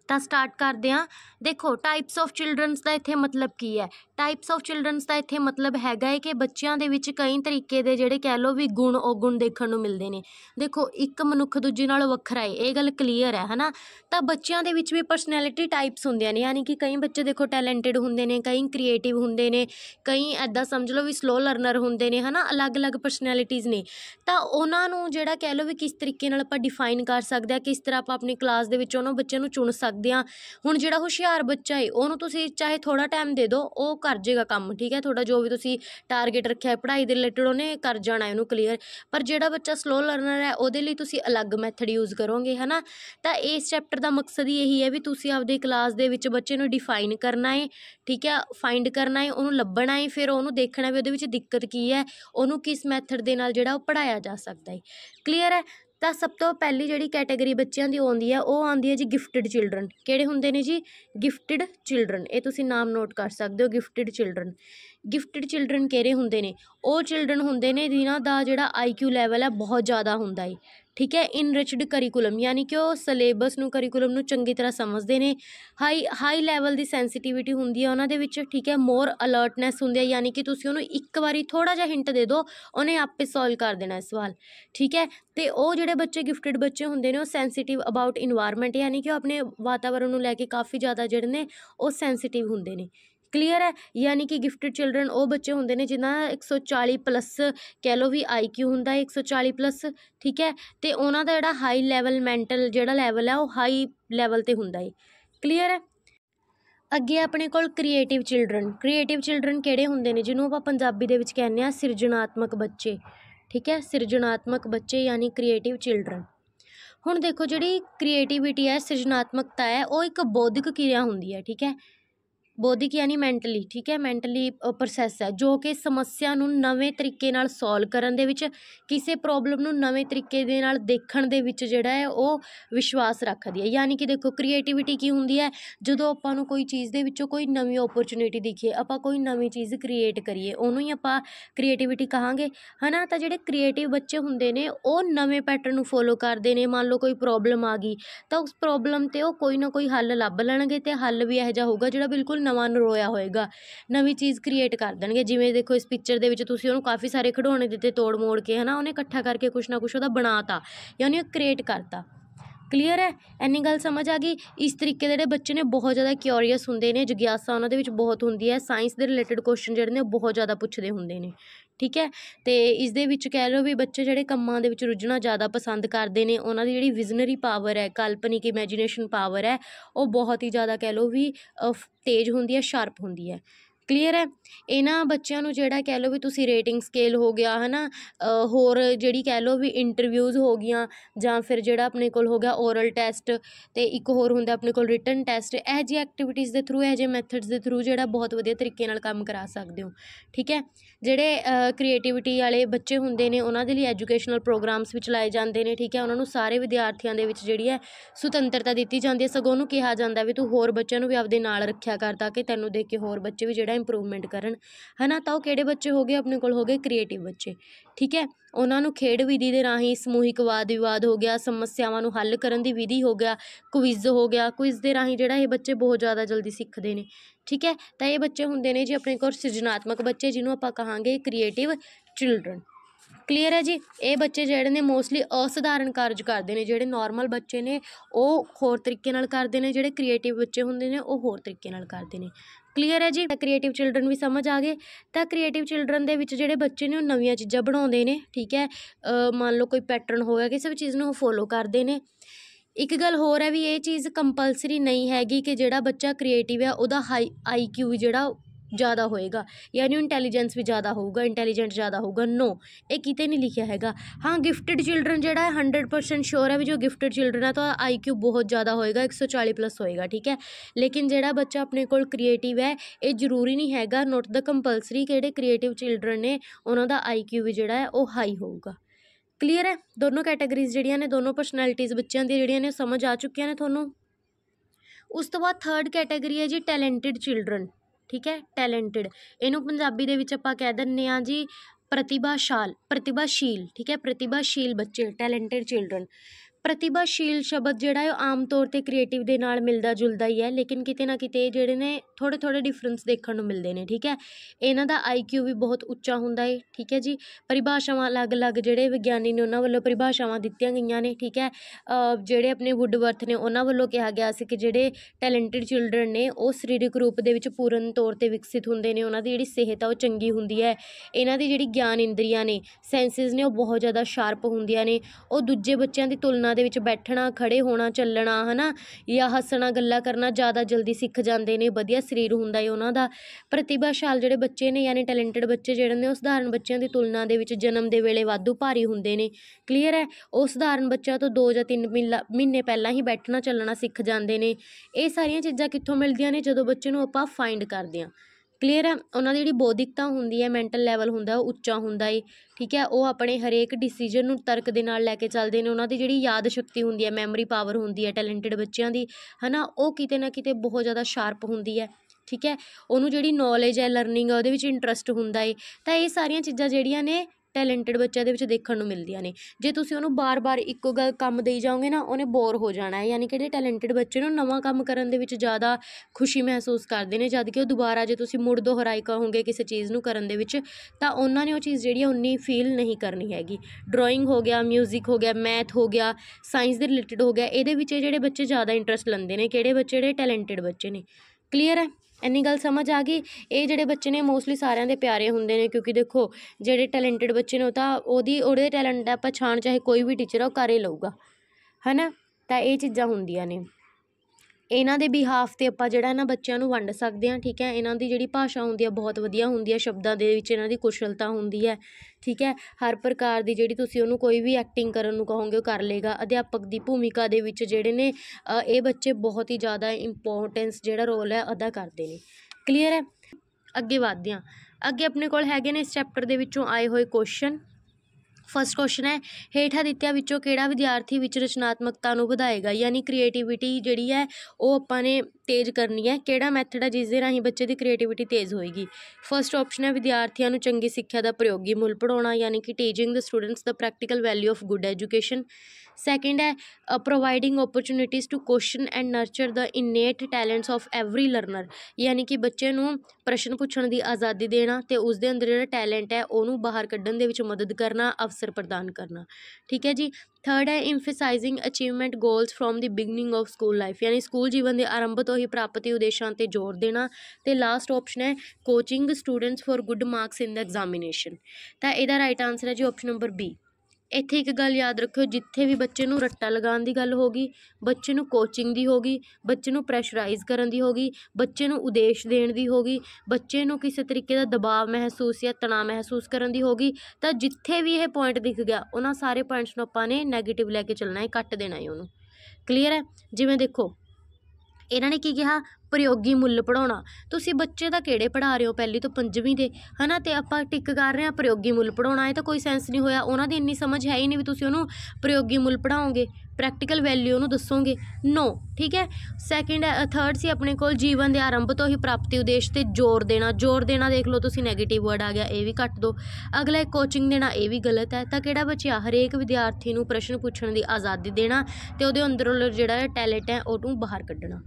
ਤਾਂ ਸਟਾਰਟ ਕਰਦੇ ਆ ਦੇਖੋ ਟਾਈਪਸ ਆਫ ਚਿਲड्रनਸ ਦਾ ਇੱਥੇ ਮਤਲਬ ਕੀ ਹੈ ਟਾਈਪਸ ਆਫ ਚਿਲਡਰਨਸ ਦਾ ਇੱਥੇ ਮਤਲਬ ਹੈਗਾ ਹੈ ਕਿ ਬੱਚਿਆਂ ਦੇ ਵਿੱਚ ਕਈ ਤਰੀਕੇ ਦੇ ਜਿਹੜੇ ਕਹਿ ਲਓ ਵੀ ਗੁਣ ਔਗੁਣ ਦੇਖਣ ਨੂੰ ਮਿਲਦੇ ਨੇ ਦੇਖੋ ਇੱਕ ਮਨੁੱਖ ਦੂਜੇ ਨਾਲੋਂ ਵੱਖਰਾ ਹੈ ਇਹ ਗੱਲ ਕਲੀਅਰ ਹੈ ਹਨਾ ਤਾਂ ਬੱਚਿਆਂ ਦੇ ਵਿੱਚ ਵੀ ਪਰਸਨੈਲਿਟੀ ਟਾਈਪਸ ਹੁੰਦੇ ਨੇ ਯਾਨੀ ਕਿ ਕਈ ਬੱਚੇ ਦੇਖੋ ਟੈਲੈਂਟਡ ਹੁੰਦੇ ਨੇ ਕਈ ਕ੍ਰੀਏਟਿਵ ਹੁੰਦੇ ਨੇ ਕਈ ਐਦਾਂ ਸਮਝ ਲਓ ਵੀ ਸਲੋ ਲਰਨਰ ਹੁੰਦੇ ਨੇ ਹਨਾ ਅਲੱਗ-ਅਲੱਗ ਪਰਸਨੈਲਿਟੀਜ਼ ਨੇ ਤਾਂ ਉਹਨਾਂ ਨੂੰ ਜਿਹੜਾ ਕਹਿ ਲਓ ਵੀ ਕਿਸ ਤਰੀਕੇ ਨਾਲ ਆਪਾਂ ਡਿਫਾਈਨ ਕਰ ਸਕਦੇ ਆ ਕਿਸ ਤਰ੍ਹਾਂ ਆਪਾਂ ਆਪਣੀ ਕਲਾਸ ਦੇ ਵਿੱਚ ਉਹਨਾਂ ਬੱਚਿਆਂ ਨੂੰ ਚੁਣ ਸਕਦੇ ਆ ਹੁਣ ਜਿਹੜਾ ਹੁਸ਼ਿਆਰ ਬੱਚਾ ਹੈ ਉਹਨੂੰ ਤੁਸੀਂ ਚਾਹੇ ਥੋੜਾ ਟਾਈਮ ਦੇ ਦਿਓ ਉਹ ਕਰ ਜੇਗਾ ਕੰਮ ਠੀਕ ਹੈ ਤੁਹਾਡਾ ਜੋ ਵੀ ਤੁਸੀਂ ਟਾਰਗੇਟ ਰੱਖਿਆ ਹੈ ਪੜ੍ਹਾਈ ਦੇ ਰਿਲੇਟਡ ਉਹਨੇ ਕਰ ਜਾਣਾ ਉਹਨੂੰ ਕਲੀਅਰ ਪਰ ਜਿਹੜਾ ਬੱਚਾ ਸਲੋ ਲਰਨਰ ਹੈ ਉਹਦੇ ਲਈ ਤੁਸੀਂ ਅਲੱਗ ਮੈਥਡ ਯੂਜ਼ ਕਰੋਗੇ ਹਨਾ ਤਾਂ ਇਸ ਚੈਪਟਰ ਦਾ ਮਕਸਦ ਹੀ ਇਹੀ ਹੈ ਵੀ ਤੁਸੀਂ ਆਪਦੇ ਕਲਾਸ ਦੇ ਵਿੱਚ ਬੱਚੇ ਨੂੰ ਡਿਫਾਈਨ ਕਰਨਾ ਹੈ ਠੀਕ ਹੈ ਫਾਈਂਡ ਕਰਨਾ ਹੈ ਉਹਨੂੰ ਲੱਭਣਾ ਹੈ ਫਿਰ ਉਹਨੂੰ ਦੇਖਣਾ ਵੀ ਉਹਦੇ ਵਿੱਚ ਦਿੱਕਤ ਕੀ ਹੈ ਉਹਨੂੰ ਕਿਸ ਮੈਥਡ ਦੇ ਨਾਲ ਜਿਹੜਾ ਉਹ ਪੜਾਇਆ ਜਾ ਸਕਦਾ ਹੈ ਕਲੀਅਰ ਹੈ ਤਾਂ ਸਭ ਤੋਂ ਪਹਿਲੀ ਜਿਹੜੀ ਕੈਟਾਗਰੀ ਬੱਚਿਆਂ ਦੀ ਆਉਂਦੀ ਆ ਉਹ ਆਉਂਦੀ ਹੈ ਜੀ ਗਿਫਟਿਡ ਚਿਲਡਰਨ ਕਿਹੜੇ ਹੁੰਦੇ ਨੇ ਜੀ ਗਿਫਟਿਡ ਚਿਲਡਰਨ ਇਹ ਤੁਸੀਂ ਨਾਮ ਨੋਟ ਕਰ ਸਕਦੇ ਹੋ ਗਿਫਟਿਡ ਚਿਲਡਰਨ ਗਿਫਟਡ ਚਿਲਡਰਨ ਕਿਹੜੇ ਹੁੰਦੇ ਨੇ ਉਹ ਚਿਲਡਰਨ ਹੁੰਦੇ ਨੇ ਜਿਨ੍ਹਾਂ ਦਾ ਜਿਹੜਾ ਆਈਕਿਊ ਲੈਵਲ ਹੈ ਬਹੁਤ ਜ਼ਿਆਦਾ ਹੁੰਦਾ ਹੈ ਠੀਕ ਹੈ ਇਨਰਿਚਡ ਕਰਿਕੂਲਮ ਯਾਨੀ ਕਿ ਉਹ ਸਿਲੇਬਸ ਨੂੰ ਕਰਿਕੂਲਮ ਨੂੰ ਚੰਗੀ ਤਰ੍ਹਾਂ ਸਮਝਦੇ ਨੇ ਹਾਈ ਹਾਈ ਲੈਵਲ ਦੀ ਸੈਂਸਿਟੀਵਿਟੀ ਹੁੰਦੀ ਹੈ ਉਹਨਾਂ ਦੇ ਵਿੱਚ ਠੀਕ ਹੈ ਮੋਰ ਅਲਰਟਨੈਸ ਹੁੰਦੀ ਹੈ ਯਾਨੀ ਕਿ ਤੁਸੀਂ ਉਹਨੂੰ ਇੱਕ ਵਾਰੀ ਥੋੜਾ ਜਿਹਾ ਹਿੰਟ ਦੇ ਦਿਓ ਉਹਨੇ ਆਪੇ ਸੋਲਵ ਕਰ ਦੇਣਾ ਸਵਾਲ ਠੀਕ ਹੈ ਤੇ ਉਹ ਜਿਹੜੇ ਬੱਚੇ ਗਿਫਟਡ ਬੱਚੇ ਹੁੰਦੇ ਨੇ ਉਹ ਸੈਂਸਿਟਿਵ ਅਬਾਊਟ এনवायरमेंट ਯਾਨੀ ਕਿ ਉਹ ਆਪਣੇ ਵਾਤਾਵਰਣ ਨੂੰ ਲੈ ਕੇ ਕਾਫੀ ਜ਼ਿਆਦਾ ਜਿਹੜੇ ਨੇ ਉਹ ਸੈਂਸਿਟਿਵ ਹੁੰਦੇ ਨੇ ਕਲੀਅਰ ਹੈ ਯਾਨੀ ਕਿ ਗਿਫਟਡ ਚਿਲਡਰਨ ਉਹ ਬੱਚੇ ਹੁੰਦੇ ਨੇ ਜਿਨ੍ਹਾਂ ਦਾ 140 ਪਲੱਸ ਕਹਿ ਲਓ ਵੀ ਆਈਕਿਊ ਹੁੰਦਾ ਹੈ 140 ਪਲੱਸ ਠੀਕ ਹੈ ਤੇ ਉਹਨਾਂ ਦਾ ਜਿਹੜਾ ਹਾਈ ਲੈਵਲ ਮੈਂਟਲ ਜਿਹੜਾ ਲੈਵਲ ਹੈ ਉਹ ਹਾਈ ਲੈਵਲ 'ਤੇ ਹੁੰਦਾ ਹੈ ਕਲੀਅਰ ਹੈ ਅੱਗੇ ਆਪਣੇ ਕੋਲ ਕ੍ਰੀਏਟਿਵ ਚਿਲਡਰਨ ਕ੍ਰੀਏਟਿਵ ਚਿਲਡਰਨ ਕਿਹੜੇ ਹੁੰਦੇ ਨੇ ਜਿਹਨੂੰ ਆਪਾਂ ਪੰਜਾਬੀ ਦੇ ਵਿੱਚ ਕਹਿੰਦੇ ਆ ਸਿਰਜਣਾਤਮਕ ਬੱਚੇ ਠੀਕ ਹੈ ਸਿਰਜਣਾਤਮਕ ਬੱਚੇ ਯਾਨੀ ਕ੍ਰੀਏਟਿਵ ਚਿਲਡਰਨ ਹੁਣ ਦੇਖੋ ਜਿਹੜੀ ਕ੍ਰੀਏਟੀਵਿਟੀ ਹੈ ਸਿਰਜਣਾਤਮਕਤਾ ਹੈ ਉਹ ਇੱਕ ਬੌਧਿਕ ਕਿਰਿਆ ਹੁੰਦੀ ਹੈ ਠੀਕ ਹੈ ਬੌਧਿਕ ਯਾਨੀ ਮੈਂਟਲੀ ਠੀਕ ਹੈ ਮੈਂਟਲੀ ਪ੍ਰੋਸੈਸ ਹੈ ਜੋ ਕਿ ਸਮੱਸਿਆ ਨੂੰ ਨਵੇਂ ਤਰੀਕੇ ਨਾਲ ਸੋਲਵ ਕਰਨ ਦੇ ਵਿੱਚ ਕਿਸੇ ਪ੍ਰੋਬਲਮ ਨੂੰ ਨਵੇਂ ਤਰੀਕੇ ਦੇ ਨਾਲ ਦੇਖਣ ਦੇ ਵਿੱਚ ਜਿਹੜਾ ਹੈ ਉਹ ਵਿਸ਼ਵਾਸ ਰੱਖਦੀ ਹੈ ਯਾਨੀ ਕਿ ਦੇਖੋ ਕ੍ਰੀਏਟੀਵਿਟੀ ਕੀ ਹੁੰਦੀ ਹੈ ਜਦੋਂ ਆਪਾਂ ਨੂੰ ਕੋਈ ਚੀਜ਼ ਦੇ ਵਿੱਚੋਂ ਕੋਈ ਨਵੀਂ ਓਪਰਚੁਨਿਟੀ ਦਿਖੇ ਆਪਾਂ ਕੋਈ ਨਵੀਂ ਚੀਜ਼ ਕ੍ਰੀਏਟ ਕਰੀਏ ਉਹਨੂੰ ਹੀ ਆਪਾਂ ਕ੍ਰੀਏਟੀਵਿਟੀ ਕਹਾਂਗੇ ਹਨਾ ਤਾਂ ਜਿਹੜੇ ਕ੍ਰੀਏਟਿਵ ਬੱਚੇ ਹੁੰਦੇ ਨੇ ਉਹ ਨਵੇਂ ਪੈਟਰਨ ਨੂੰ ਫੋਲੋ ਕਰਦੇ ਨੇ ਮੰਨ ਲਓ ਕੋਈ ਪ੍ਰੋਬਲਮ ਆ ਗਈ ਤਾਂ ਉਸ ਪ੍ਰੋਬਲਮ ਤੇ ਉਹ ਕੋਈ ਨਾ ਕੋਈ ਹੱਲ ਲੱਭ ਲੈਣਗੇ ਤੇ ਹੱਲ ਵੀ ਇਹੋ ਜਿਹਾ ਹੋਊਗਾ ਜਿਹੜਾ ਬਿਲਕੁਲ ਨਵਾਂ ਨਰੋਇਆ ਹੋਏਗਾ ਨਵੀਂ ਚੀਜ਼ ਕ੍ਰੀਏਟ ਕਰ ਦੇਣਗੇ ਜਿਵੇਂ ਦੇਖੋ ਇਸ ਪਿਕਚਰ ਦੇ ਵਿੱਚ ਤੁਸੀਂ ਉਹਨੂੰ ਕਾਫੀ ਸਾਰੇ ਖਿਡੌਣੇ ਦਿੱਤੇ ਤੋੜ ਮੋੜ ਕੇ ਹਨਾ ਉਹਨੇ ਇਕੱਠਾ ਕਰਕੇ ਕੁਛ ਨਾ ਕੁਛ ਉਹਦਾ ਬਣਾਤਾ ਯਾਨੀ ਉਹ ਕ੍ਰੀਏਟ ਕਰਤਾ ਕਲੀਅਰ ਹੈ ਐਨੀ ਗੱਲ ਸਮਝ ਆ ਗਈ ਇਸ ਤਰੀਕੇ ਦੇ ਜਿਹੜੇ ਬੱਚੇ ਨੇ ਬਹੁਤ ਜ਼ਿਆਦਾ ਕਿਉਰੀਅਸ ਹੁੰਦੇ ਨੇ ਜਗਿਆਸਾ ਉਹਨਾਂ ਦੇ ਵਿੱਚ ਬਹੁਤ ਹੁੰਦੀ ਹੈ ਸਾਇੰਸ ਦੇ ਰਿਲੇਟਡ ਕੁਐਸਚਨ ਜਿਹੜੇ ਨੇ ਉਹ ਬਹੁਤ ਜ਼ਿਆਦਾ ਪੁੱਛਦੇ ਹੁੰਦੇ ਨੇ ਠੀਕ ਹੈ ਤੇ ਇਸ ਦੇ ਵਿੱਚ ਕਹਿ ਲਓ ਵੀ ਬੱਚੇ ਜਿਹੜੇ ਕੰਮਾਂ ਦੇ ਵਿੱਚ ਰੁੱਝਣਾ ਜ਼ਿਆਦਾ ਪਸੰਦ ਕਰਦੇ ਨੇ ਉਹਨਾਂ ਦੀ ਜਿਹੜੀ ਵਿਜ਼ਨਰੀ ਪਾਵਰ ਹੈ ਕਲਪਨਿਕ ਇਮੇਜਿਨੇਸ਼ਨ ਪਾਵਰ ਹੈ ਉਹ ਬਹੁਤ ਹੀ ਜ਼ਿਆਦਾ ਕਹਿ ਲਓ ਵੀ ਤੇਜ਼ ਹੁੰਦੀ ਹੈ ਸ਼ਾਰਪ ਹੁੰਦੀ ਹੈ ਕਲੀਅਰ ਹੈ ਇਹਨਾਂ ਬੱਚਿਆਂ ਨੂੰ ਜਿਹੜਾ ਕਹਿ ਲਓ ਵੀ ਤੁਸੀਂ ਰੇਟਿੰਗ ਸਕੇਲ ਹੋ ਗਿਆ ਹਨਾ ਹੋਰ ਜਿਹੜੀ ਕਹਿ ਲਓ ਵੀ ਇੰਟਰਵਿਊਜ਼ ਹੋ ਗਈਆਂ ਜਾਂ ਫਿਰ ਜਿਹੜਾ ਆਪਣੇ ਕੋਲ ਹੋ ਗਿਆ ਓਰਲ ਟੈਸਟ ਤੇ ਇੱਕ ਹੋਰ ਹੁੰਦਾ ਆਪਣੇ ਕੋਲ ਰਿਟਨ ਟੈਸਟ ਇਹ ਜੀ ਐਕਟੀਵਿਟੀਜ਼ ਦੇ ਥਰੂ ਇਹ ਜੇ ਮੈਥਡਸ ਦੇ ਥਰੂ ਜਿਹੜਾ ਬਹੁਤ ਵਧੀਆ ਤਰੀਕੇ ਨਾਲ ਕੰਮ ਕਰਾ ਸਕਦੇ ਹੋ ਠੀਕ ਹੈ ਜਿਹੜੇ ਕ੍ਰੀਏਟੀਵਿਟੀ ਵਾਲੇ ਬੱਚੇ ਹੁੰਦੇ ਨੇ ਉਹਨਾਂ ਦੇ ਲਈ ਐਜੂਕੇਸ਼ਨਲ ਪ੍ਰੋਗਰਾਮਸ ਵੀ ਚਲਾਏ ਜਾਂਦੇ ਨੇ ਠੀਕ ਹੈ ਉਹਨਾਂ ਨੂੰ ਸਾਰੇ ਵਿਦਿਆਰਥੀਆਂ ਦੇ ਵਿੱਚ ਜਿਹੜੀ ਹੈ ਸੁਤੰਤਰਤਾ ਦਿੱਤੀ ਜਾਂਦੀ ਹੈ ਸਗੋਂ ਉਹਨੂੰ ਕਿਹਾ ਜਾਂਦਾ ਵੀ ਤੂੰ ਹੋਰ ਬੱਚਿਆਂ ਨੂੰ ਵੀ ਆਪਦੇ ਨਾਲ ਰੱਖਿਆ ਕਰ ਤਾਂ ਕਿ ਤੈਨੂੰ ਦੇਖ ਕੇ ਹੋਰ ਬੱਚੇ ਵੀ ਜਿਹੜਾ ਇੰਪਰੂਵਮੈਂਟ ਕਰਨ ਹਨਾ ਤਾਂ ਉਹ ਕਿਹੜੇ ਬੱਚੇ ਹੋ ਗਏ ਆਪਣੇ ਕੋਲ ਹੋ ਗਏ ਕ੍ਰੀਏਟਿਵ ਬੱਚੇ ਠੀਕ ਹੈ ਉਹਨਾਂ ਨੂੰ ਖੇਡ ਵਿਧੀ ਦੇ ਰਾਹੀਂ ਸਮੂਹਿਕ ਵਾਦ ਵਿਵਾਦ ਹੋ ਗਿਆ ਸਮੱਸਿਆਵਾਂ ਨੂੰ ਹੱਲ ਕਰਨ ਦੀ ਵਿਧੀ ਹੋ ਗਿਆ ਕੁਇਜ਼ ਹੋ ਗਿਆ ਕੁਇਜ਼ ਦੇ ਰਾਹੀਂ ਜਿਹੜਾ ਇਹ ਬੱਚੇ ਬਹੁਤ ਜ਼ਿਆਦਾ ਜਲਦੀ ਸਿੱਖਦੇ ਨੇ ਠੀਕ ਹੈ ਤਾਂ ਇਹ ਬੱਚੇ ਹੁੰਦੇ ਨੇ ਜੀ ਆਪਣੇ ਕੋਲ ਸਿਰਜਣਾਤਮਕ ਬੱਚੇ ਜਿਹਨੂੰ ਆਪਾਂ ਕਹਾਂਗੇ ਕ੍ਰੀਏਟਿਵ ਚਿਲਡਰਨ ਕਲੀਅਰ ਹੈ ਜੀ ਇਹ ਬੱਚੇ ਜਿਹੜੇ ਨੇ ਮੋਸਟਲੀ ਅਸਧਾਰਨ ਕਾਰਜ ਕਰਦੇ ਨੇ ਜਿਹੜੇ ਨਾਰਮਲ ਬੱਚੇ ਨੇ ਉਹ ਹੋਰ ਤਰੀਕੇ ਨਾਲ ਕਰਦੇ ਨੇ ਜਿਹੜੇ ਕ੍ਰੀਏਟਿਵ ਬੱਚੇ ਹੁੰਦੇ ਨੇ ਉਹ ਹੋਰ ਤਰੀਕੇ ਨਾਲ ਕਰਦੇ ਨੇ ਕਲੀਅਰ ਹੈ ਜੀ ਕ੍ਰੀਏਟਿਵ ਚਿਲਡਰਨ ਵੀ ਸਮਝ ਆ ਗਏ ਤਾਂ ਕ੍ਰੀਏਟਿਵ ਚਿਲਡਰਨ ਦੇ ਵਿੱਚ ਜਿਹੜੇ ਬੱਚੇ ਨੇ ਉਹ ਨਵੀਆਂ ਚੀਜ਼ਾਂ ਬਣਾਉਂਦੇ ਨੇ ਠੀਕ ਹੈ ਮੰਨ ਲਓ ਕੋਈ ਪੈਟਰਨ ਹੋਇਆ ਕਿਸੇ ਵੀ ਚੀਜ਼ ਨੂੰ ਉਹ ਫੋਲੋ ਕਰਦੇ ਨੇ ਇੱਕ ਗੱਲ ਹੋਰ ਹੈ ਵੀ ਇਹ ਚੀਜ਼ ਕੰਪਲਸਰੀ ਨਹੀਂ ਹੈਗੀ ਕਿ ਜਿਹੜਾ ਬੱਚਾ ਕ੍ਰੀਏਟਿਵ ਹੈ ਉਹਦਾ ਹਾਈ ਆਈਕਿਊ ਜਿਹੜਾ ਜ਼ਿਆਦਾ ਹੋਏਗਾ ਯਾਨੀ ਇੰਟੈਲੀਜੈਂਸ ਵੀ ਜ਼ਿਆਦਾ ਹੋਊਗਾ ਇੰਟੈਲੀਜੈਂਟ ਜ਼ਿਆਦਾ ਹੋਊਗਾ ਨੋ ਇਹ ਕਿਤੇ ਨਹੀਂ ਲਿਖਿਆ ਹੈਗਾ ਹਾਂ ਗਿਫਟਡ ਚਿਲਡਰਨ ਜਿਹੜਾ ਹੈ 100% ਸ਼ੋਰ ਹੈ ਵੀ ਜੋ ਗਿਫਟਡ ਚਿਲਡਰਨ ਹੈ ਤਾਂ ਆਈਕਿਊ ਬਹੁਤ ਜ਼ਿਆਦਾ ਹੋਏਗਾ 140 ਪਲੱਸ ਹੋਏਗਾ ਠੀਕ ਹੈ ਲੇਕਿਨ ਜਿਹੜਾ ਬੱਚਾ ਆਪਣੇ ਕੋਲ ਕ੍ਰੀਏਟਿਵ ਹੈ ਇਹ ਜ਼ਰੂਰੀ ਨਹੀਂ ਹੈਗਾ ਨੋਟ ਦਾ ਕੰਪਲਸਰੀ ਕਿਹੜੇ ਕ੍ਰੀਏਟਿਵ ਚਿਲਡਰਨ ਨੇ ਉਹਨਾਂ ਦਾ ਆਈਕਿਊ ਵੀ ਜਿਹੜਾ ਹੈ ਉਹ ਹਾਈ ਹੋਊਗਾ ਕਲੀਅਰ ਹੈ ਦੋਨੋਂ ਕੈਟਾਗਰੀਜ਼ ਜਿਹੜੀਆਂ ਨੇ ਦੋਨੋਂ ਪਰਸਨੈਲਿਟੀਜ਼ ਬੱਚਿਆਂ ਦੀਆਂ ਜਿਹੜੀਆਂ ਨੇ ਸਮਝ ਆ ਚੁੱਕੀਆਂ ਨੇ ਤੁਹਾਨੂੰ ਉਸ ਤੋਂ ਬਾਅਦ ਥਰਡ ਕੈਟਾਗਰੀ ਹੈ ਜੀ ਟੈਲੈਂਟਡ ਚਿਲਡਰਨ ਠੀਕ ਹੈ ਟੈਲੈਂਟਡ ਇਹਨੂੰ ਪੰਜਾਬੀ ਦੇ ਵਿੱਚ ਆਪਾਂ ਕਹਿ ਦਿੰਨੇ ਆ ਜੀ ਪ੍ਰਤਿਭਾਸ਼ਾਲ ਪ੍ਰਤਿਭਾਸ਼ੀਲ ਠੀਕ ਹੈ ਪ੍ਰਤਿਭਾਸ਼ੀਲ ਬੱਚੇ ਟੈਲੈਂਟਡ ਚਿਲਡਰਨ ਪ੍ਰਤਿਭਾਸ਼ੀਲ ਸ਼ਬਦ ਜਿਹੜਾ ਹੈ ਉਹ ਆਮ ਤੌਰ 'ਤੇ ਕ੍ਰੀਏਟਿਵ ਦੇ ਨਾਲ ਮਿਲਦਾ ਜੁਲਦਾ ਹੀ ਹੈ ਲੇਕਿਨ ਕਿਤੇ ਨਾ ਕਿਤੇ ਜਿਹੜੇ ਨੇ ਥੋੜੇ ਥੋੜੇ ਡਿਫਰੈਂਸ ਦੇਖਣ ਨੂੰ ਮਿਲਦੇ ਨੇ ਠੀਕ ਹੈ ਇਹਨਾਂ ਦਾ ਆਈਕਿਊ ਵੀ ਬਹੁਤ ਉੱਚਾ ਹੁੰਦਾ ਹੈ ਠੀਕ ਹੈ ਜੀ ਪਰਿਭਾਸ਼ਾਵਾਂ ਅਲੱਗ-ਅਲੱਗ ਜਿਹੜੇ ਵਿਗਿਆਨੀ ਨੇ ਉਹਨਾਂ ਵੱਲੋਂ ਪਰਿਭਾਸ਼ਾਵਾਂ ਦਿੱਤੀਆਂ ਗਈਆਂ ਨੇ ਠੀਕ ਹੈ ਜਿਹੜੇ ਆਪਣੇ ਵੁੱਡਵਰਥ ਨੇ ਉਹਨਾਂ ਵੱਲੋਂ ਕਿਹਾ ਗਿਆ ਸੀ ਕਿ ਜਿਹੜੇ ਟੈਲੈਂਟਡ ਚਿਲਡਰਨ ਨੇ ਉਹ ਸਰੀਰਕ ਰੂਪ ਦੇ ਵਿੱਚ ਪੂਰਨ ਤੌਰ ਤੇ ਵਿਕਸਿਤ ਹੁੰਦੇ ਨੇ ਉਹਨਾਂ ਦੀ ਜਿਹੜੀ ਸਿਹਤ ਆ ਉਹ ਚੰਗੀ ਹੁੰਦੀ ਹੈ ਇਹਨਾਂ ਦੀ ਜਿਹੜੀ ਗਿਆਨ ਇੰਦਰੀਆਂ ਨੇ ਸੈਂਸਸ ਨੇ ਉਹ ਬਹੁਤ ਜ਼ਿਆਦਾ ਸ਼ਾਰਪ ਹੁੰਦੀਆਂ ਨੇ ਉਹ ਦੂਜੇ ਬੱਚਿਆਂ ਦੀ ਤੁਲਨਾ ਦੇ ਵਿੱਚ ਬੈਠਣਾ ਖੜੇ ਹੋਣਾ ਚੱਲਣਾ ਹਨਾ ਜਾਂ ਹੱਸਣਾ ਗੱਲਾਂ ਕਰਨਾ ਜ਼ਿਆਦਾ ਜਲਦੀ ਸਿੱਖ ਜਾਂਦੇ ਨੇ ਵਧੀਆ ਸਰੀਰ ਹੁੰਦਾ ਹੈ ਉਹਨਾਂ ਦਾ ਪ੍ਰਤਿਭਾਸ਼ਾਲ ਜਿਹੜੇ ਬੱਚੇ ਨੇ ਯਾਨੀ ਟੈਲੈਂਟਡ ਬੱਚੇ ਜਿਹੜੇ ਨੇ ਉਹ ਸਧਾਰਨ ਬੱਚਿਆਂ ਦੀ ਤੁਲਨਾ ਦੇ ਵਿੱਚ ਜਨਮ ਦੇ ਵੇਲੇ ਵਾਧੂ ਭਾਰੀ ਹੁੰਦੇ ਨੇ ਕਲੀਅਰ ਹੈ ਉਹ ਸਧਾਰਨ ਬੱਚਿਆਂ ਤੋਂ 2 ਜਾਂ 3 ਮਹੀਨੇ ਪਹਿਲਾਂ ਹੀ ਬੈਠਣਾ ਚੱਲਣਾ ਸਿੱਖ ਜਾਂਦੇ ਨੇ ਇਹ ਸਾਰੀਆਂ ਚੀਜ਼ਾਂ ਕਿੱਥੋਂ ਮਿਲਦੀਆਂ ਨੇ ਜਦੋਂ ਬੱਚੇ ਨੂੰ ਆਪਾਂ ਫਾਈਂਡ ਕਰਦੇ ਆਂ ਕਲੀਅਰ ਹੈ ਉਹਨਾਂ ਦੀ ਜਿਹੜੀ ਬੌਧਿਕਤਾ ਹੁੰਦੀ ਹੈ ਮੈਂਟਲ ਲੈਵਲ ਹੁੰਦਾ ਉਹ ਉੱਚਾ ਹੁੰਦਾ ਏ ਠੀਕ ਹੈ ਉਹ ਆਪਣੇ ਹਰੇਕ ਡਿਸੀਜ਼ਨ ਨੂੰ ਤਰਕ ਦੇ ਨਾਲ ਲੈ ਕੇ ਚੱਲਦੇ ਨੇ ਉਹਨਾਂ ਦੀ ਜਿਹੜੀ ਯਾਦ ਸ਼ਕਤੀ ਹੁੰਦੀ ਹੈ ਮੈਮਰੀ ਪਾਵਰ ਹੁੰਦੀ ਹੈ ਟੈਲੈਂਟਡ ਬੱਚਿਆਂ ਦੀ ਹਨਾ ਉਹ ਕਿਤੇ ਨਾ ਕਿਤੇ ਬਹੁਤ ਜ਼ਿਆਦਾ ਸ਼ਾਰਪ ਹੁੰਦੀ ਹੈ ਠੀਕ ਹੈ ਉਹਨੂੰ ਜਿਹੜੀ ਨੌਲੇਜ ਹੈ ਲਰਨਿੰਗ ਹੈ ਉਹਦੇ ਵਿੱਚ ਇੰਟਰਸਟ ਹੁੰਦਾ ਏ ਤਾਂ ਇਹ ਸਾਰੀਆਂ ਚੀਜ਼ਾਂ ਜਿਹੜੀਆਂ ਨੇ ਟੈਲੈਂਟਡ ਬੱਚਿਆਂ ਦੇ ਵਿੱਚ ਦੇਖਣ ਨੂੰ ਮਿਲਦੀਆਂ ਨੇ ਜੇ ਤੁਸੀਂ ਉਹਨੂੰ ਬਾਰ-ਬਾਰ ਇੱਕੋ ਗੱਲ ਕੰਮ ਦੇਈ ਜਾਓਗੇ ਨਾ ਉਹਨੇ ਬੋਰ ਹੋ ਜਾਣਾ ਹੈ ਯਾਨੀ ਕਿ ਜਿਹੜੇ ਟੈਲੈਂਟਡ ਬੱਚੇ ਨੂੰ ਨਵਾਂ ਕੰਮ ਕਰਨ ਦੇ ਵਿੱਚ ਜ਼ਿਆਦਾ ਖੁਸ਼ੀ ਮਹਿਸੂਸ ਕਰਦੇ ਨੇ ਜਦ ਕਿ ਉਹ ਦੁਬਾਰਾ ਜੇ ਤੁਸੀਂ ਮੁੜ ਦੁਹਰਾਈ ਕਹੋਗੇ ਕਿਸੇ ਚੀਜ਼ ਨੂੰ ਕਰਨ ਦੇ ਵਿੱਚ ਤਾਂ ਉਹਨਾਂ ਨੇ ਉਹ ਚੀਜ਼ ਜਿਹੜੀ ਹੈ ਉਨੀ ਫੀਲ ਨਹੀਂ ਕਰਨੀ ਹੈਗੀ ਡਰਾਇੰਗ ਹੋ ਗਿਆ ਮਿਊਜ਼ਿਕ ਹੋ ਗਿਆ ਮੈਥ ਹੋ ਗਿਆ ਸਾਇੰਸ ਦੇ ਰਿਲੇਟਡ ਹੋ ਗਿਆ ਇਹਦੇ ਵਿੱਚ ਜਿਹੜੇ ਬੱਚੇ ਜ਼ਿਆਦਾ ਇੰਟਰਸਟ ਲੈਂਦੇ ਨੇ ਕਿਹੜੇ ਬੱਚੇ ਜਿਹੜੇ ਟੈਲੈਂਟਡ ਬੱਚੇ ਨੇ ਕਲੀਅਰ ਹੈ ਇੰਨੀ ਗੱਲ ਸਮਝ ਆ ਗਈ ਇਹ ਜਿਹੜੇ ਬੱਚੇ ਨੇ ਮੋਸਟਲੀ ਸਾਰਿਆਂ ਦੇ ਪਿਆਰੇ ਹੁੰਦੇ ਨੇ ਕਿਉਂਕਿ ਦੇਖੋ ਜਿਹੜੇ ਟੈਲੈਂਟਡ ਬੱਚੇ ਨੇ ਉਹ ਤਾਂ ਉਹਦੀ ਉਹਦੇ ਟੈਲੈਂਟ ਦਾ ਪਛਾਣ ਚਾਹੇ ਕੋਈ ਵੀ ਟੀਚਰ ਉਹ ਕਰੇ ਲਊਗਾ ਹਨਾ ਤਾਂ ਇਹ ਚੀਜ਼ਾਂ ਹੁੰਦੀਆਂ ਨੇ ਇਹਨਾਂ ਦੇ ਬਿਹਾਫ 'ਤੇ ਆਪਾਂ ਜਿਹੜਾ ਇਹਨਾਂ ਬੱਚਿਆਂ ਨੂੰ ਵੰਡ ਸਕਦੇ ਹਾਂ ਠੀਕ ਹੈ ਇਹਨਾਂ ਦੀ ਜਿਹੜੀ ਭਾਸ਼ਾ ਹੁੰਦੀ ਆ ਬਹੁਤ ਵਧੀਆ ਹੁੰਦੀ ਆ ਸ਼ਬਦਾਂ ਦੇ ਵਿੱਚ ਇਹਨਾਂ ਦੀ ਕੁਸ਼ਲਤਾ ਹੁੰਦੀ ਹੈ ਠੀਕ ਹੈ ਹਰ ਪ੍ਰਕਾਰ ਦੀ ਜਿਹੜੀ ਤੁਸੀਂ ਉਹਨੂੰ ਕੋਈ ਵੀ ਐਕਟਿੰਗ ਕਰਨ ਨੂੰ ਕਹੋਗੇ ਉਹ ਕਰ ਲੇਗਾ ਅਧਿਆਪਕ ਦੀ ਭੂਮਿਕਾ ਦੇ ਵਿੱਚ ਜਿਹੜੇ ਨੇ ਇਹ ਬੱਚੇ ਬਹੁਤ ਹੀ ਜ਼ਿਆਦਾ ਇੰਪੋਰਟੈਂਸ ਜਿਹੜਾ ਰੋਲ ਹੈ ਅਦਾ ਕਰਦੇ ਨੇ ਕਲੀਅਰ ਹੈ ਅੱਗੇ ਵਧਦੇ ਹਾਂ ਅੱਗੇ ਆਪਣੇ ਕੋਲ ਹੈਗੇ ਨੇ ਇਸ ਚੈਪਟਰ ਦੇ ਵਿੱਚੋਂ ਆਏ ਹੋਏ ਕੁਐਸਚਨ ਫਸਟ ਕੁਐਸਚਨ ਹੈ ਹੇਠਾ ਦਿੱਤਿਆਂ ਵਿੱਚੋਂ ਕਿਹੜਾ ਵਿਦਿਆਰਥੀ ਵਿੱਚ ਰਚਨਾਤਮਕਤਾ ਨੂੰ ਵਧਾਏਗਾ ਯਾਨੀ ਕ੍ਰੀਏਟੀਵਿਟੀ ਜਿਹੜੀ ਹੈ ਉਹ ਆਪਾਂ ਨੇ ਤੇਜ਼ ਕਰਨੀ ਹੈ ਕਿਹੜਾ ਮੈਥਡ ਹੈ ਜਿਸ ਦੇ ਰਾਹੀਂ ਬੱਚੇ ਦੀ ਕ੍ਰੀਏਟੀਵਿਟੀ ਤੇਜ਼ ਹੋਏਗੀ ਫਸਟ ਆਪਸ਼ਨ ਹੈ ਵਿਦਿਆਰਥੀਆਂ ਨੂੰ ਚੰਗੀ ਸਿੱਖਿਆ ਦਾ ਪ੍ਰਯੋਗੀ ਮੁੱਲ ਪੜਾਉਣਾ ਯਾਨੀ ਕਿ ਟੀਚਿੰਗ ਦ ਸਟੂਡੈਂਟਸ ਦਾ practical value of good education second ਹੈ providing opportunities to question and nurture the innate talents of every learner ਯਾਨੀ ਕਿ ਬੱਚੇ ਨੂੰ ਪ੍ਰਸ਼ਨ ਪੁੱਛਣ ਦੀ ਆਜ਼ਾਦੀ ਦੇਣਾ ਤੇ ਉਸ ਦੇ ਅੰਦਰ ਜਿਹੜਾ ਟੈਲੈਂਟ ਹੈ ਉਹਨੂੰ ਬਾਹਰ ਕੱਢਣ ਦੇ ਵਿੱਚ ਮਦਦ ਕਰਨਾ ਅਵਸਰ ਪ੍ਰਦਾਨ ਕਰਨਾ ਠੀਕ ਹੈ ਜੀ ਥਰਡ ਹੈ emphasising achievement goals from the beginning of school life ਯਾਨੀ ਸਕੂਲ ਜੀਵਨ ਦੇ ਆਰੰਭ ਤੋਂ ਹੀ ਪ੍ਰਾਪਤੀ ਉਦੇਸ਼ਾਂ ਤੇ ਜ਼ੋਰ ਦੇਣਾ ਤੇ ਲਾਸਟ ਆਪਸ਼ਨ ਹੈ coaching students for good marks in the examination ਤਾਂ ਇਹਦਾ ਰਾਈਟ ਆਨਸਰ ਹੈ ਜੀ ਆਪਸ਼ਨ ਨੰਬਰ ਬੀ ਇੱਥੇ ਇੱਕ ਗੱਲ ਯਾਦ ਰੱਖਿਓ ਜਿੱਥੇ ਵੀ ਬੱਚੇ ਨੂੰ ਰੱਟਾ ਲਗਾਉਣ ਦੀ ਗੱਲ ਹੋ ਗਈ ਬੱਚੇ ਨੂੰ ਕੋਚਿੰਗ ਦੀ ਹੋ ਗਈ ਬੱਚੇ ਨੂੰ ਪ੍ਰੈਸ਼ਰਾਈਜ਼ ਕਰਨ ਦੀ ਹੋ ਗਈ ਬੱਚੇ ਨੂੰ ਉਦੇਸ਼ ਦੇਣ ਦੀ ਹੋ ਗਈ ਬੱਚੇ ਨੂੰ ਕਿਸੇ ਤਰੀਕੇ ਦਾ ਦਬਾਅ ਮਹਿਸੂਸ ਜਾਂ ਤਣਾਅ ਮਹਿਸੂਸ ਕਰਨ ਦੀ ਹੋ ਗਈ ਤਾਂ ਜਿੱਥੇ ਵੀ ਇਹ ਪੁਆਇੰਟ ਦਿਖ ਗਿਆ ਉਹਨਾਂ ਸਾਰੇ ਪੁਆਇੰਟਸ ਨੂੰ ਆਪਾਂ ਨੇ ਨੈਗੇਟਿਵ ਲੈ ਕੇ ਚੱਲਣਾ ਹੈ ਕੱਟ ਦੇਣਾ ਹੈ ਉਹਨੂੰ ਕਲੀਅਰ ਹੈ ਜਿਵੇਂ ਦੇਖੋ ਇਹਨਾਂ ਨੇ ਕੀ ਕਿਹਾ ਪ੍ਰਯੋਗੀ ਮੁੱਲ ਪੜਾਉਣਾ ਤੁਸੀਂ ਬੱਚੇ ਦਾ ਕਿਹੜੇ ਪੜਾ ਰਹੇ ਹੋ ਪਹਿਲੀ ਤੋਂ 5ਵੀਂ ਦੇ ਹਨਾ ਤੇ ਆਪਾਂ ਟਿਕ ਕਰ ਰਹੇ ਹਾਂ ਪ੍ਰਯੋਗੀ ਮੁੱਲ ਪੜਾਉਣਾ ਇਹ ਤਾਂ ਕੋਈ ਸੈਂਸ ਨਹੀਂ ਹੋਇਆ ਉਹਨਾਂ ਦੀ ਇੰਨੀ ਸਮਝ ਹੈ ਹੀ ਨਹੀਂ ਵੀ ਤੁਸੀਂ ਉਹਨੂੰ ਪ੍ਰਯੋਗੀ ਮੁੱਲ ਪੜਾਓਗੇ ਪ੍ਰੈਕਟੀਕਲ ਵੈਲਿਊ ਨੂੰ ਦੱਸੋਗੇ ਨੋ ਠੀਕ ਹੈ ਸੈਕਿੰਡ ਥਰਡ ਸੀ ਆਪਣੇ ਕੋਲ ਜੀਵਨ ਦੇ ਆਰੰਭ ਤੋਂ ਹੀ ਪ੍ਰਾਪਤੀ ਉਦੇਸ਼ ਤੇ ਜ਼ੋਰ ਦੇਣਾ ਜ਼ੋਰ ਦੇਣਾ ਦੇਖ ਲਓ ਤੁਸੀਂ 네ਗੇਟਿਵ ਵਰਡ ਆ ਗਿਆ ਇਹ ਵੀ ਕੱਟ ਦਿਓ ਅਗਲਾ ਇੱਕ ਕੋਚਿੰਗ ਦੇਣਾ ਇਹ ਵੀ ਗਲਤ ਹੈ ਤਾਂ ਕਿਹੜਾ ਬੱਚਾ ਹਰੇਕ ਵਿਦਿਆਰਥੀ ਨੂੰ ਪ੍ਰਸ਼ਨ ਪੁੱਛਣ ਦੀ ਆਜ਼ਾਦੀ ਦੇਣਾ ਤੇ ਉਹਦੇ ਅੰਦਰੋਂ ਜਿਹੜਾ ਟੈਲੈਂਟ ਹੈ ਉਹ ਨੂੰ ਬਾਹਰ ਕੱਢਣਾ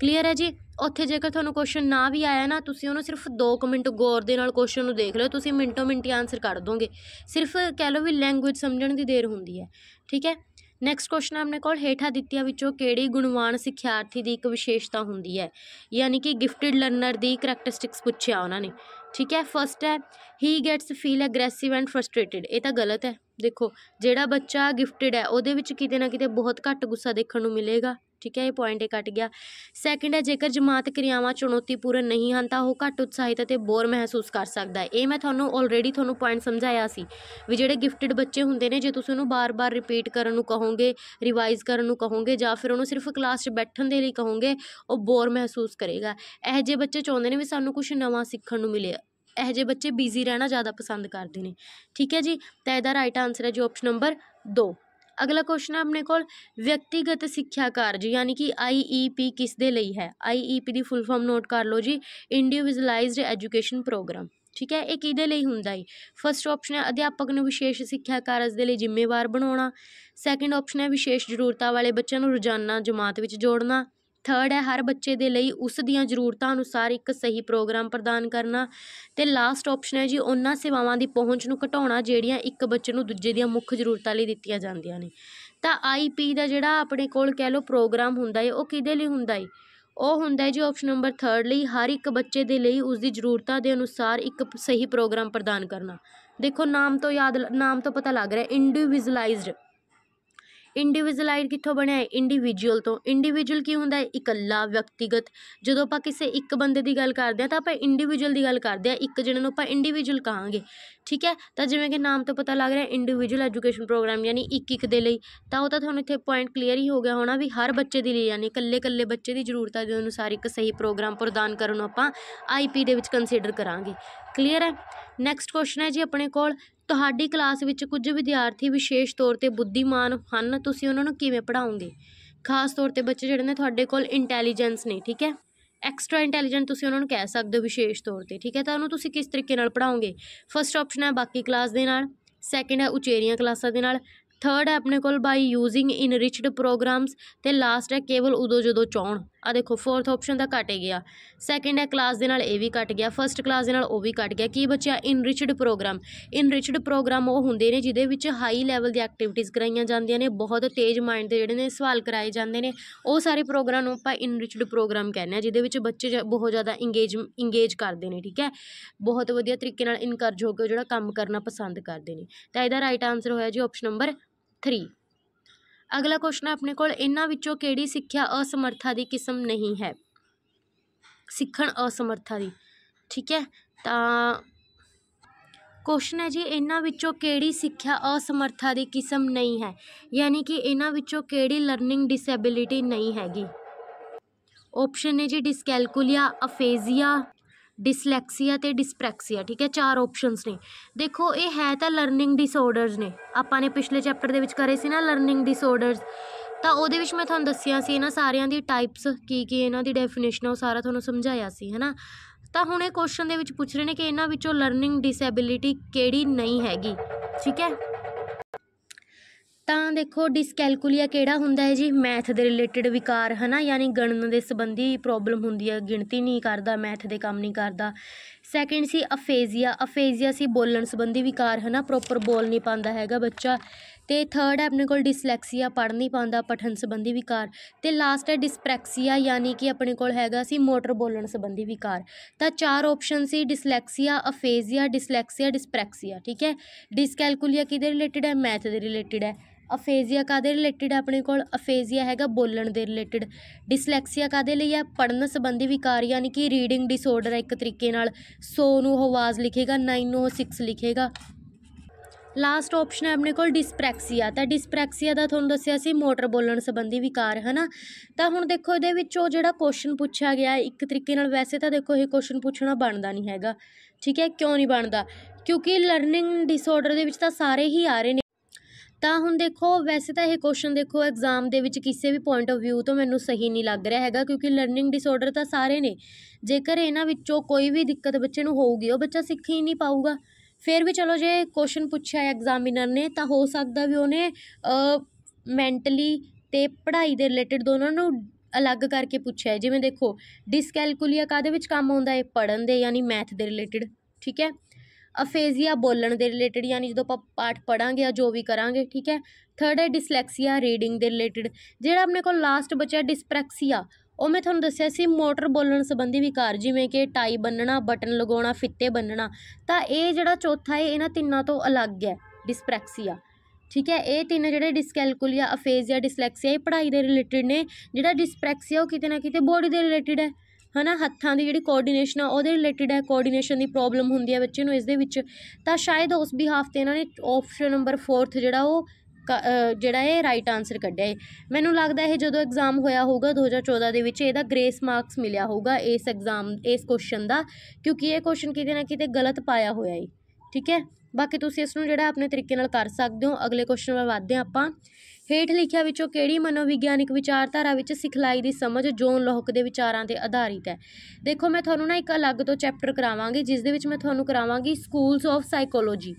ਕਲੀਅਰ ਹੈ ਜੀ ਉੱਥੇ ਜੇਕਰ ਤੁਹਾਨੂੰ ਕੁਐਸਚਨ ਨਾ ਵੀ ਆਇਆ ਨਾ ਤੁਸੀਂ ਉਹਨੂੰ ਸਿਰਫ 2 ਮਿੰਟ ਗੌਰ ਦੇ ਨਾਲ ਕੁਐਸਚਨ ਨੂੰ ਦੇਖ ਲਓ ਤੁਸੀਂ ਮਿੰਟੋ ਮਿੰਟ ਆਨਸਰ ਕੱਢ ਦੋਗੇ ਸਿਰਫ ਕਹਿ ਲਓ ਵੀ ਲੈਂਗੁਏਜ ਸਮਝਣ ਦੀ ਦੇਰ ਹੁੰਦੀ ਹੈ ਠੀਕ ਹੈ ਨੈਕਸਟ ਕੁਐਸਚਨ ਆਪਣੇ ਕੋਲ ਹੇਠਾ ਦਿੱਤੀਆਂ ਵਿੱਚੋਂ ਕਿਹੜੀ ਗੁਣਵਾਨ ਸਿੱਖਿਆਰਥੀ ਦੀ ਇੱਕ ਵਿਸ਼ੇਸ਼ਤਾ ਹੁੰਦੀ ਹੈ ਯਾਨੀ ਕਿ ਗਿਫਟਡ ਲਰਨਰ ਦੀ ਕੈਰੈਕਟਰਿਸਟਿਕਸ ਪੁੱਛਿਆ ਉਹਨਾਂ ਨੇ ਠੀਕ ਹੈ ਫਰਸਟ ਹੈ he gets feel aggressive and frustrated ਇਹ ਤਾਂ ਗਲਤ ਹੈ ਦੇਖੋ ਜਿਹੜਾ ਬੱਚਾ ਗਿਫਟਡ ਹੈ ਉਹਦੇ ਵਿੱਚ ਕਿਤੇ ਨਾ ਕਿਤੇ ਬਹੁਤ ਘੱਟ ਗੁੱਸਾ ਦੇਖਣ ਨੂੰ ਮਿਲੇਗਾ ਠੀਕ ਹੈ ਇਹ ਪੁਆਇੰਟ ਇਹ ਕੱਟ ਗਿਆ ਸੈਕੰਡ ਹੈ ਜੇਕਰ ਜਮਾਤ ਕਿਰਿਆਵਾਂ ਚੁਣੌਤੀਪੂਰਨ ਨਹੀਂ ਹਨ ਤਾਂ ਉਹ ਘੱਟ ਉਤਸ਼ਾਹਿਤ ਅਤੇ ਬੋਰ ਮਹਿਸੂਸ ਕਰ ਸਕਦਾ ਹੈ ਇਹ ਮੈਂ ਤੁਹਾਨੂੰ ਆਲਰੇਡੀ ਤੁਹਾਨੂੰ ਪੁਆਇੰਟ ਸਮਝਾਇਆ ਸੀ ਵੀ ਜਿਹੜੇ ਗਿਫਟਡ ਬੱਚੇ ਹੁੰਦੇ ਨੇ ਜੇ ਤੁਸੀਂ ਉਹਨੂੰ ਬਾਰ-ਬਾਰ ਰਿਪੀਟ ਕਰਨ ਨੂੰ ਕਹੋਗੇ ਰਿਵਾਈਜ਼ ਕਰਨ ਨੂੰ ਕਹੋਗੇ ਜਾਂ ਫਿਰ ਉਹਨੂੰ ਸਿਰਫ ਕਲਾਸ 'ਚ ਬੈਠਣ ਦੇ ਲਈ ਕਹੋਗੇ ਉਹ ਬੋਰ ਮਹਿਸੂਸ ਕਰੇਗਾ ਇਹ ਜੇ ਬੱਚੇ ਚਾਹੁੰਦੇ ਨੇ ਵੀ ਸਾਨੂੰ ਕੁਝ ਨਵਾਂ ਸਿੱਖਣ ਨੂੰ ਮਿਲੇ ਇਹ ਜੇ ਬੱਚੇ ਬਿਜ਼ੀ ਰਹਿਣਾ ਜ਼ਿਆਦਾ ਪਸੰਦ ਕਰਦੇ ਨੇ ਠੀਕ ਹੈ ਜੀ ਤਾਂ ਇਹਦਾ ਰਾਈਟ ਆਨਸਰ ਹੈ ਜੀ ਆਪਸ਼ਨ ਨੰਬਰ 2 ਅਗਲਾ ਕੁਐਸਚਨ ਹੈ ਆਪਣੇ ਕੋਲ ਵਿਅਕਤੀਗਤ ਸਿੱਖਿਆ ਕਾਰਜ ਯਾਨੀ ਕਿ ਆਈਈਪੀ e ਕਿਸ ਦੇ ਲਈ ਹੈ ਆਈਈਪੀ e ਦੀ ਫੁੱਲ ਫਾਰਮ ਨੋਟ ਕਰ ਲਓ ਜੀ ਇੰਡੀਵਿਜੁਅਲਾਈਜ਼ਡ ਐਜੂਕੇਸ਼ਨ ਪ੍ਰੋਗਰਾਮ ਠੀਕ ਹੈ ਇਹ ਕਿਹਦੇ ਲਈ ਹੁੰਦਾ ਹੈ ਫਸਟ ਆਪਸ਼ਨ ਹੈ ਅਧਿਆਪਕ ਨੂੰ ਵਿਸ਼ੇਸ਼ ਸਿੱਖਿਆ ਕਾਰਜ ਦੇ ਲਈ ਜ਼ਿੰਮੇਵਾਰ ਬਣਾਉਣਾ ਸੈਕੰਡ ਆਪਸ਼ਨ ਹੈ ਵਿਸ਼ੇਸ਼ ਜ਼ਰੂਰਤਾਂ ਵਾਲੇ ਬੱਚਿਆਂ ਨੂੰ ਰੋਜ਼ਾਨਾ ਜਮਾਤ ਵਿੱਚ ਜੋੜਨਾ ਥਰਡ ਹੈ ਹਰ ਬੱਚੇ ਦੇ ਲਈ ਉਸ ਦੀਆਂ ਜ਼ਰੂਰਤਾਂ ਅਨੁਸਾਰ ਇੱਕ ਸਹੀ ਪ੍ਰੋਗਰਾਮ ਪ੍ਰਦਾਨ ਕਰਨਾ ਤੇ ਲਾਸਟ ਆਪਸ਼ਨ ਹੈ ਜੀ ਉਹਨਾਂ ਸੇਵਾਵਾਂ ਦੀ ਪਹੁੰਚ ਨੂੰ ਘਟਾਉਣਾ ਜਿਹੜੀਆਂ ਇੱਕ ਬੱਚੇ ਨੂੰ ਦੂਜੇ ਦੀਆਂ ਮੁੱਖ ਜ਼ਰੂਰਤਾਂ ਲਈ ਦਿੱਤੀਆਂ ਜਾਂਦੀਆਂ ਨੇ ਤਾਂ ਆਈਪੀ ਦਾ ਜਿਹੜਾ ਆਪਣੇ ਕੋਲ ਕਹਿ ਲਓ ਪ੍ਰੋਗਰਾਮ ਹੁੰਦਾ ਹੈ ਉਹ ਕਿਹਦੇ ਲਈ ਹੁੰਦਾ ਹੈ ਉਹ ਹੁੰਦਾ ਹੈ ਜੀ ਆਪਸ਼ਨ ਨੰਬਰ 3 ਲਈ ਹਰ ਇੱਕ ਬੱਚੇ ਦੇ ਲਈ ਉਸ ਦੀ ਜ਼ਰੂਰਤਾਂ ਦੇ ਅਨੁਸਾਰ ਇੱਕ ਸਹੀ ਪ੍ਰੋਗਰਾਮ ਪ੍ਰਦਾਨ ਕਰਨਾ ਦੇਖੋ ਨਾਮ ਤੋਂ ਯਾਦ ਨਾਮ ਤੋਂ ਪਤਾ ਲੱਗ ਰਿਹਾ ਇੰਡੀਵਿਜੁਅਲਾਈਜ਼ਡ ਇੰਡੀਵਿਜੁਅਲਾਈਜ਼ ਕਿੱਥੋਂ ਬਣਿਆ ਹੈ ਇੰਡੀਵਿਜੂਅਲ ਤੋਂ ਇੰਡੀਵਿਜੂਅਲ ਕੀ ਹੁੰਦਾ ਹੈ ਇਕੱਲਾ ਵਿਅਕਤੀਗਤ ਜਦੋਂ ਆਪਾਂ ਕਿਸੇ ਇੱਕ ਬੰਦੇ ਦੀ ਗੱਲ ਕਰਦੇ ਆ ਤਾਂ ਆਪਾਂ ਇੰਡੀਵਿਜੂਅਲ ਦੀ ਗੱਲ ਕਰਦੇ ਆ ਇੱਕ ਜਣੇ ਨੂੰ ਆਪਾਂ ਇੰਡੀਵਿਜੂਅਲ ਕਹਾਂਗੇ ਠੀਕ ਹੈ ਤਾਂ ਜਿਵੇਂ ਕਿ ਨਾਮ ਤੋਂ ਪਤਾ ਲੱਗ ਰਿਹਾ ਇੰਡੀਵਿਜੂਅਲ ਐਜੂਕੇਸ਼ਨ ਪ੍ਰੋਗਰਾਮ ਯਾਨੀ ਇੱਕ ਇੱਕ ਦੇ ਲਈ ਤਾਂ ਉਹ ਤਾਂ ਤੁਹਾਨੂੰ ਇੱਥੇ ਪੁਆਇੰਟ ਕਲੀਅਰ ਹੀ ਹੋ ਗਿਆ ਹੋਣਾ ਵੀ ਹਰ ਬੱਚੇ ਦੇ ਲਈ ਯਾਨੀ ਇਕੱਲੇ ਇਕੱਲੇ ਬੱਚੇ ਦੀ ਜ਼ਰੂਰਤਾਂ ਦੇ ਅਨੁਸਾਰ ਇੱਕ ਸਹੀ ਪ੍ਰੋਗਰਾਮ ਪ੍ਰਦਾਨ ਕਰਨ ਨੂੰ ਆਪਾਂ ਆਈਪੀ ਦੇ ਵਿੱਚ ਕੰਸੀਡਰ ਕਰਾਂਗੇ ਕਲੀਅਰ ਹੈ ਨੈਕਸਟ ਕੁਐਸਚਨ ਹੈ ਜੀ ਆਪਣੇ ਕੋਲ ਤੁਹਾਡੀ ਕਲਾਸ ਵਿੱਚ ਕੁਝ ਵਿਦਿਆਰਥੀ ਵਿਸ਼ੇਸ਼ ਤੌਰ 'ਤੇ ਬੁੱਧੀਮਾਨ ਹਨ ਤੁਸੀਂ ਉਹਨਾਂ ਨੂੰ ਕਿਵੇਂ ਪੜ੍ਹਾਉਂਗੇ ਖਾਸ ਤੌਰ 'ਤੇ ਬੱਚੇ ਜਿਹੜੇ ਨੇ ਤੁਹਾਡੇ ਕੋਲ ਇੰਟੈਲੀਜੈਂਸ ਨਹੀਂ ਠੀਕ ਹੈ ਐਕਸਟਰਾ ਇੰਟੈਲੀਜੈਂਟ ਤੁਸੀਂ ਉਹਨਾਂ ਨੂੰ ਕਹਿ ਸਕਦੇ ਹੋ ਵਿਸ਼ੇਸ਼ ਤੌਰ 'ਤੇ ਠੀਕ ਹੈ ਤਾਂ ਉਹਨੂੰ ਤੁਸੀਂ ਕਿਸ ਤਰੀਕੇ ਨਾਲ ਪੜ੍ਹਾਉਂਗੇ ਫਸਟ ਆਪਸ਼ਨ ਹੈ ਬਾਕੀ ਕਲਾਸ ਦੇ ਨਾਲ ਸੈਕਿੰਡ ਹੈ ਉਚੇਰੀਆਂ ਕਲਾਸਾਂ ਦੇ ਨਾਲ ਥਰਡ ਹੈ ਆਪਣੇ ਕੋਲ ਬਾਈ ਯੂਜ਼ਿੰਗ ਇਨਰਿਚਡ ਪ੍ਰੋਗਰਾਮਸ ਤੇ ਲਾਸਟ ਹੈ ਕੇਵਲ ਉਦੋਂ ਜਦੋਂ ਚਾਹਣ ਆ ਦੇਖੋ ਫੋਰਥ ਆਪਸ਼ਨ ਦਾ ਕੱਟ ਗਿਆ ਸੈਕੰਡ ਹੈ ਕਲਾਸ ਦੇ ਨਾਲ ਇਹ ਵੀ ਕੱਟ ਗਿਆ ਫਰਸਟ ਕਲਾਸ ਦੇ ਨਾਲ ਉਹ ਵੀ ਕੱਟ ਗਿਆ ਕੀ ਬਚਿਆ ਇਨਰਿਚਡ ਪ੍ਰੋਗਰਾਮ ਇਨਰਿਚਡ ਪ੍ਰੋਗਰਾਮ ਉਹ ਹੁੰਦੇ ਨੇ ਜਿਹਦੇ ਵਿੱਚ ਹਾਈ ਲੈਵਲ ਦੀ ਐਕਟੀਵਿਟੀਜ਼ ਕਰਾਈਆਂ ਜਾਂਦੀਆਂ ਨੇ ਬਹੁਤ ਤੇਜ਼ ਮਾਈਂਡ ਦੇ ਜਿਹੜੇ ਨੇ ਸਵਾਲ ਕਰਾਏ ਜਾਂਦੇ ਨੇ ਉਹ ਸਾਰੇ ਪ੍ਰੋਗਰਾਮ ਨੂੰ ਆਪਾਂ ਇਨਰਿਚਡ ਪ੍ਰੋਗਰਾਮ ਕਹਿੰਦੇ ਆ ਜਿਹਦੇ ਵਿੱਚ ਬੱਚੇ ਬਹੁਤ ਜ਼ਿਆਦਾ ਇੰਗੇਜ ਇੰਗੇਜ ਕਰਦੇ ਨੇ ਠੀਕ ਹੈ ਬਹੁਤ ਵਧੀਆ ਤਰੀਕੇ ਨਾਲ ਇਨਕਰਜ ਹੋ ਕੇ ਜਿਹੜਾ ਕੰਮ ਕਰਨਾ ਪਸੰਦ ਕਰਦੇ ਨੇ ਤਾਂ ਇਹਦਾ ਰਾਈਟ ਆਨਸਰ ਹੋਇਆ ਜੀ ਆਪਸ਼ਨ ਨੰਬਰ 3 ਅਗਲਾ ਕੁਐਸਚਨ ਆਪਣੇ ਕੋਲ ਇਹਨਾਂ ਵਿੱਚੋਂ ਕਿਹੜੀ ਸਿੱਖਿਆ ਅਸਮਰਥਾ ਦੀ ਕਿਸਮ ਨਹੀਂ ਹੈ ਸਿੱਖਣ ਅਸਮਰਥਾ ਦੀ ਠੀਕ ਹੈ ਤਾਂ ਕੁਐਸਚਨ ਹੈ ਜੀ ਇਹਨਾਂ ਵਿੱਚੋਂ ਕਿਹੜੀ ਸਿੱਖਿਆ ਅਸਮਰਥਾ ਦੀ ਕਿਸਮ ਨਹੀਂ ਹੈ ਯਾਨੀ ਕਿ ਇਹਨਾਂ ਵਿੱਚੋਂ ਕਿਹੜੀ ਲਰਨਿੰਗ ਡਿਸੇਬਿਲਿਟੀ ਨਹੀਂ ਹੈਗੀ ਆਪਸ਼ਨ ਹੈ ਜੀ ਡਿਸਕੈਲਕੂਲੀਆ ਅਫੇਜ਼ੀਆ ਡਿਸਲੈਕਸੀਆ ਤੇ ਡਿਸਪ੍ਰੈਕਸੀਆ ਠੀਕ ਹੈ ਚਾਰ ਆਪਸ਼ਨਸ ਨੇ ਦੇਖੋ ਇਹ ਹੈ ਤਾਂ ਲਰਨਿੰਗ ਡਿਸਆਰਡਰਸ ਨੇ ਆਪਾਂ ਨੇ ਪਿਛਲੇ ਚੈਪਟਰ ਦੇ ਵਿੱਚ ਕਰੇ ਸੀ ਨਾ ਲਰਨਿੰਗ ਡਿਸਆਰਡਰਸ ਤਾਂ ਉਹਦੇ ਵਿੱਚ ਮੈਂ ਤੁਹਾਨੂੰ ਦੱਸਿਆ ਸੀ ਇਹਨਾਂ ਸਾਰਿਆਂ ਦੀ ਟਾਈਪਸ ਕੀ ਕੀ ਇਹਨਾਂ ਦੀ ਡੈਫੀਨੇਸ਼ਨ ਉਹ ਸਾਰਾ ਤੁਹਾਨੂੰ ਸਮਝਾਇਆ ਸੀ ਹੈਨਾ ਤਾਂ ਹੁਣ ਇਹ ਕੁਐਸਚਨ ਦੇ ਵਿੱਚ ਪੁੱਛ ਰਹੇ ਨੇ ਕਿ ਇਹਨਾਂ ਵਿੱਚੋਂ ਲਰਨਿੰਗ ਡਿਸੇਬਿਲਿਟੀ ਕਿਹੜੀ ਨਹੀਂ ਹੈਗੀ ਠੀਕ ਹੈ ਤਾਂ ਦੇਖੋ ਡਿਸਕੈਲਕੁਲੀਆ ਕਿਹੜਾ ਹੁੰਦਾ ਹੈ ਜੀ ਮੈਥ ਦੇ ਰਿਲੇਟਡ ਵਿਕਾਰ ਹਨਾ ਯਾਨੀ ਗਣਨ ਦੇ ਸੰਬੰਧੀ ਪ੍ਰੋਬਲਮ ਹੁੰਦੀ ਹੈ ਗਿਣਤੀ ਨਹੀਂ ਕਰਦਾ ਮੈਥ ਦੇ ਕੰਮ ਨਹੀਂ ਕਰਦਾ ਸੈਕਿੰਡ ਸੀ ਅਫੇਜ਼ੀਆ ਅਫੇਜ਼ੀਆ ਸੀ ਬੋਲਣ ਸੰਬੰਧੀ ਵਿਕਾਰ ਹਨਾ ਪ੍ਰੋਪਰ ਬੋਲ ਨਹੀਂ ਪਾਉਂਦਾ ਹੈਗਾ ਬੱਚਾ ਤੇ ਥਰਡ ਹੈ ਆਪਣੇ ਕੋਲ ਡਿਸਲੈਕਸੀਆ ਪੜ ਨਹੀਂ ਪਾਉਂਦਾ ਪਠਨ ਸੰਬੰਧੀ ਵਿਕਾਰ ਤੇ ਲਾਸਟ ਹੈ ਡਿਸਪ੍ਰੈਕਸੀਆ ਯਾਨੀ ਕਿ ਆਪਣੇ ਕੋਲ ਹੈਗਾ ਸੀ ਮੋਟਰ ਬੋਲਣ ਸੰਬੰਧੀ ਵਿਕਾਰ ਤਾਂ ਚਾਰ ਆਪਸ਼ਨ ਸੀ ਡਿਸਲੈਕਸੀਆ ਅਫੇਜ਼ੀਆ ਡਿਸਲੈਕਸੀਆ ਡਿਸਪ੍ਰੈਕਸੀਆ ਠੀਕ ਹੈ ਡਿਸਕੈਲਕੁਲੀਆ ਕਿਹਦੇ ਰਿਲੇਟਡ ਹੈ ਮੈਥ ਦੇ ਰਿਲੇਟਡ ਹੈ ਅਫੇਜ਼ੀਆ ਕਾਦੇ ਰਿਲੇਟਡ ਆਪਣੇ ਕੋਲ ਅਫੇਜ਼ੀਆ ਹੈਗਾ ਬੋਲਣ ਦੇ ਰਿਲੇਟਡ ਡਿਸਲੈਕਸੀਆ ਕਾਦੇ ਲਈ ਹੈ ਪੜਨ ਸੰਬੰਧੀ ਵਿਕਾਰ ਯਾਨੀ ਕਿ ਰੀਡਿੰਗ ਡਿਸਆਰਡਰ ਹੈ ਇੱਕ ਤਰੀਕੇ ਨਾਲ 100 ਨੂੰ ਹਵਾਜ਼ ਆਵਾਜ਼ ਲਿਖੇਗਾ 9 ਨੂੰ ਉਹ 6 ਲਿਖੇਗਾ ਲਾਸਟ ਆਪਸ਼ਨ ਹੈ ਆਪਣੇ ਕੋਲ ਡਿਸਪ੍ਰੈਕਸੀਆ ਤਾਂ ਡਿਸਪ੍ਰੈਕਸੀਆ ਦਾ ਤੁਹਾਨੂੰ ਦੱਸਿਆ ਸੀ ਮੋਟਰ ਬੋਲਣ ਸੰਬੰਧੀ ਵਿਕਾਰ ਹਨਾ ਤਾਂ ਹੁਣ ਦੇਖੋ ਇਹਦੇ ਵਿੱਚ ਉਹ ਜਿਹੜਾ ਕੁਐਸਚਨ ਪੁੱਛਿਆ ਗਿਆ ਇੱਕ ਤਰੀਕੇ ਨਾਲ ਵੈਸੇ ਤਾਂ ਦੇਖੋ ਇਹ ਕੁਐਸਚਨ ਪੁੱਛਣਾ ਬਣਦਾ ਨਹੀਂ ਹੈਗਾ ਠੀਕ ਹੈ ਕਿਉਂ ਨਹੀਂ ਬਣਦਾ ਕਿਉਂਕਿ ਲਰਨਿੰਗ ਡਿਸਆਰਡਰ ਦੇ ਵਿੱਚ ਤਾਂ ਸਾਰੇ ਹੀ ਆ ਰਹੇ ਨੇ ਤਾਂ ਹੁਣ ਦੇਖੋ ਵੈਸੇ ਤਾਂ ਇਹ ਕੁਐਸਚਨ ਦੇਖੋ ਐਗਜ਼ਾਮ ਦੇ ਵਿੱਚ ਕਿਸੇ ਵੀ ਪੁਆਇੰਟ ਆਫ View ਤੋਂ ਮੈਨੂੰ ਸਹੀ ਨਹੀਂ ਲੱਗ ਰਿਹਾ ਹੈਗਾ ਕਿਉਂਕਿ ਲਰਨਿੰਗ ਡਿਸਆਰਡਰ ਤਾਂ ਸਾਰੇ ਨੇ ਜੇਕਰ ਇਹਨਾਂ ਵਿੱਚੋਂ ਕੋਈ ਵੀ ਦਿੱਕਤ ਬੱਚੇ ਨੂੰ ਹੋਊਗੀ ਉਹ ਬੱਚਾ ਸਿੱਖ ਹੀ ਨਹੀਂ ਪਾਊਗਾ ਫਿਰ ਵੀ ਚਲੋ ਜੇ ਕੁਐਸਚਨ ਪੁੱਛਿਆ ਐਗਜ਼ਾਮੀਨਰ ਨੇ ਤਾਂ ਹੋ ਸਕਦਾ ਵੀ ਉਹਨੇ ਮੈਂਟਲੀ ਤੇ ਪੜ੍ਹਾਈ ਦੇ ਰਿਲੇਟਡ ਦੋਨਾਂ ਨੂੰ ਅਲੱਗ ਕਰਕੇ ਪੁੱਛਿਆ ਹੈ ਜਿਵੇਂ ਦੇਖੋ ਡਿਸਕੈਲਕੂਲੀਆ ਕਾਦੇ ਵਿੱਚ ਕੰਮ ਆਉਂਦਾ ਹੈ ਪੜਨ ਦੇ ਯਾਨੀ ਮੈਥ ਦੇ ਰਿਲੇਟਡ ਠੀਕ ਹੈ ਅਫੇਜ਼ੀਆ ਬੋਲਣ ਦੇ ਰਿਲੇਟਡ ਯਾਨੀ ਜਦੋਂ ਆਪਾਂ ਪਾਠ ਪੜਾਂਗੇ ਆ ਜੋ ਵੀ ਕਰਾਂਗੇ ਠੀਕ ਹੈ ਥਰਡ ਹੈ ਡਿਸਲੈਕਸੀਆ ਰੀਡਿੰਗ ਦੇ ਰਿਲੇਟਡ ਜਿਹੜਾ ਆਪਣੇ ਕੋਲ ਲਾਸਟ ਬਚਿਆ ਡਿਸਪ੍ਰੈਕਸੀਆ ਉਹ ਮੈਂ ਤੁਹਾਨੂੰ ਦੱਸਿਆ ਸੀ ਮੋਟਰ ਬੋਲਣ ਸੰਬੰਧੀ ਵਿਕਾਰ ਜਿਵੇਂ ਕਿ ਟਾਈ ਬੰਨਣਾ ਬਟਨ ਲਗਾਉਣਾ ਫਿੱਤੇ ਬੰਨਣਾ ਤਾਂ ਇਹ ਜਿਹੜਾ ਚੌਥਾ ਹੈ ਇਹਨਾਂ ਤਿੰਨਾਂ ਤੋਂ ਅਲੱਗ ਹੈ ਡਿਸਪ੍ਰੈਕਸੀਆ ਠੀਕ ਹੈ ਇਹ ਤਿੰਨ ਜਿਹੜੇ ਡਿਸਕੈਲਕੂਲੀਆ ਅਫੇਜ਼ੀਆ ਡਿਸਲੈਕਸੀਆ ਇਹ ਪੜ੍ਹਾਈ ਦੇ ਰਿਲੇਟਡ ਨੇ ਜਿਹੜਾ ਡਿਸਪ੍ਰੈਕਸੀਆ ਉਹ ਕਿਤੇ ਨਾ ਕਿਤੇ ਬੋਡੀ ਦੇ ਰਿਲੇਟਡ ਹੈ ਹਨਾ ਹੱਥਾਂ ਦੀ ਜਿਹੜੀ ਕੋਆਰਡੀਨੇਸ਼ਨ ਆ ਉਹਦੇ ਰਿਲੇਟਡ ਹੈ ਕੋਆਰਡੀਨੇਸ਼ਨ ਦੀ ਪ੍ਰੋਬਲਮ ਹੁੰਦੀ ਹੈ ਬੱਚੇ ਨੂੰ ਇਸ ਦੇ ਵਿੱਚ ਤਾਂ ਸ਼ਾਇਦ ਉਸ ਹਾਫ ਤੇ ਇਹਨਾਂ ਨੇ ਆਪਸ਼ਨ ਨੰਬਰ 4th ਜਿਹੜਾ ਉਹ ਜਿਹੜਾ ਇਹ ਰਾਈਟ ਆਨਸਰ ਕੱਢਿਆ ਹੈ ਮੈਨੂੰ ਲੱਗਦਾ ਇਹ ਜਦੋਂ ਐਗਜ਼ਾਮ ਹੋਇਆ ਹੋਊਗਾ 2014 ਦੇ ਵਿੱਚ ਇਹਦਾ ਗ੍ਰੇਸ ਮਾਰਕਸ ਮਿਲਿਆ ਹੋਊਗਾ ਇਸ ਐਗਜ਼ਾਮ ਇਸ ਕੁਐਸਚਨ ਦਾ ਕਿਉਂਕਿ ਇਹ ਕੁਐਸਚਨ ਕਿਤੇ ਨਾ ਕਿਤੇ ਗਲਤ ਪਾਇਆ ਹੋਇਆ ਹੈ ਠੀਕ ਹੈ ਬਾਕੀ ਤੁਸੀਂ ਇਸ ਨੂੰ ਜਿਹੜਾ ਆਪਣੇ ਤਰੀਕੇ ਨਾਲ ਕਰ ਸਕਦੇ ਹੋ ਅਗਲੇ ਕੁਐਸਚਨ ਵੱਲ ਵਧਦੇ ਹਾਂ ਆਪਾਂ ਹੇਠ ਲਿਖਿਆ ਵਿੱਚੋਂ ਕਿਹੜੀ ਮਨੋਵਿਗਿਆਨਿਕ ਵਿਚਾਰਧਾਰਾ ਵਿੱਚ ਸਿਖਲਾਈ ਦੀ ਸਮਝ ਜੋਨ ਲੋਹਕ ਦੇ ਵਿਚਾਰਾਂ ਤੇ ਆਧਾਰਿਤ ਹੈ ਦੇਖੋ ਮੈਂ ਤੁਹਾਨੂੰ ਨਾ ਇੱਕ ਅਲੱਗ ਤੋਂ ਚੈਪਟਰ ਕਰਾਵਾਂਗੀ ਜਿਸ ਦੇ ਵਿੱਚ ਮੈਂ ਤੁਹਾਨੂੰ ਕਰਾਵਾਂਗੀ ਸਕੂਲਸ ਆਫ ਸਾਈਕੋਲੋਜੀ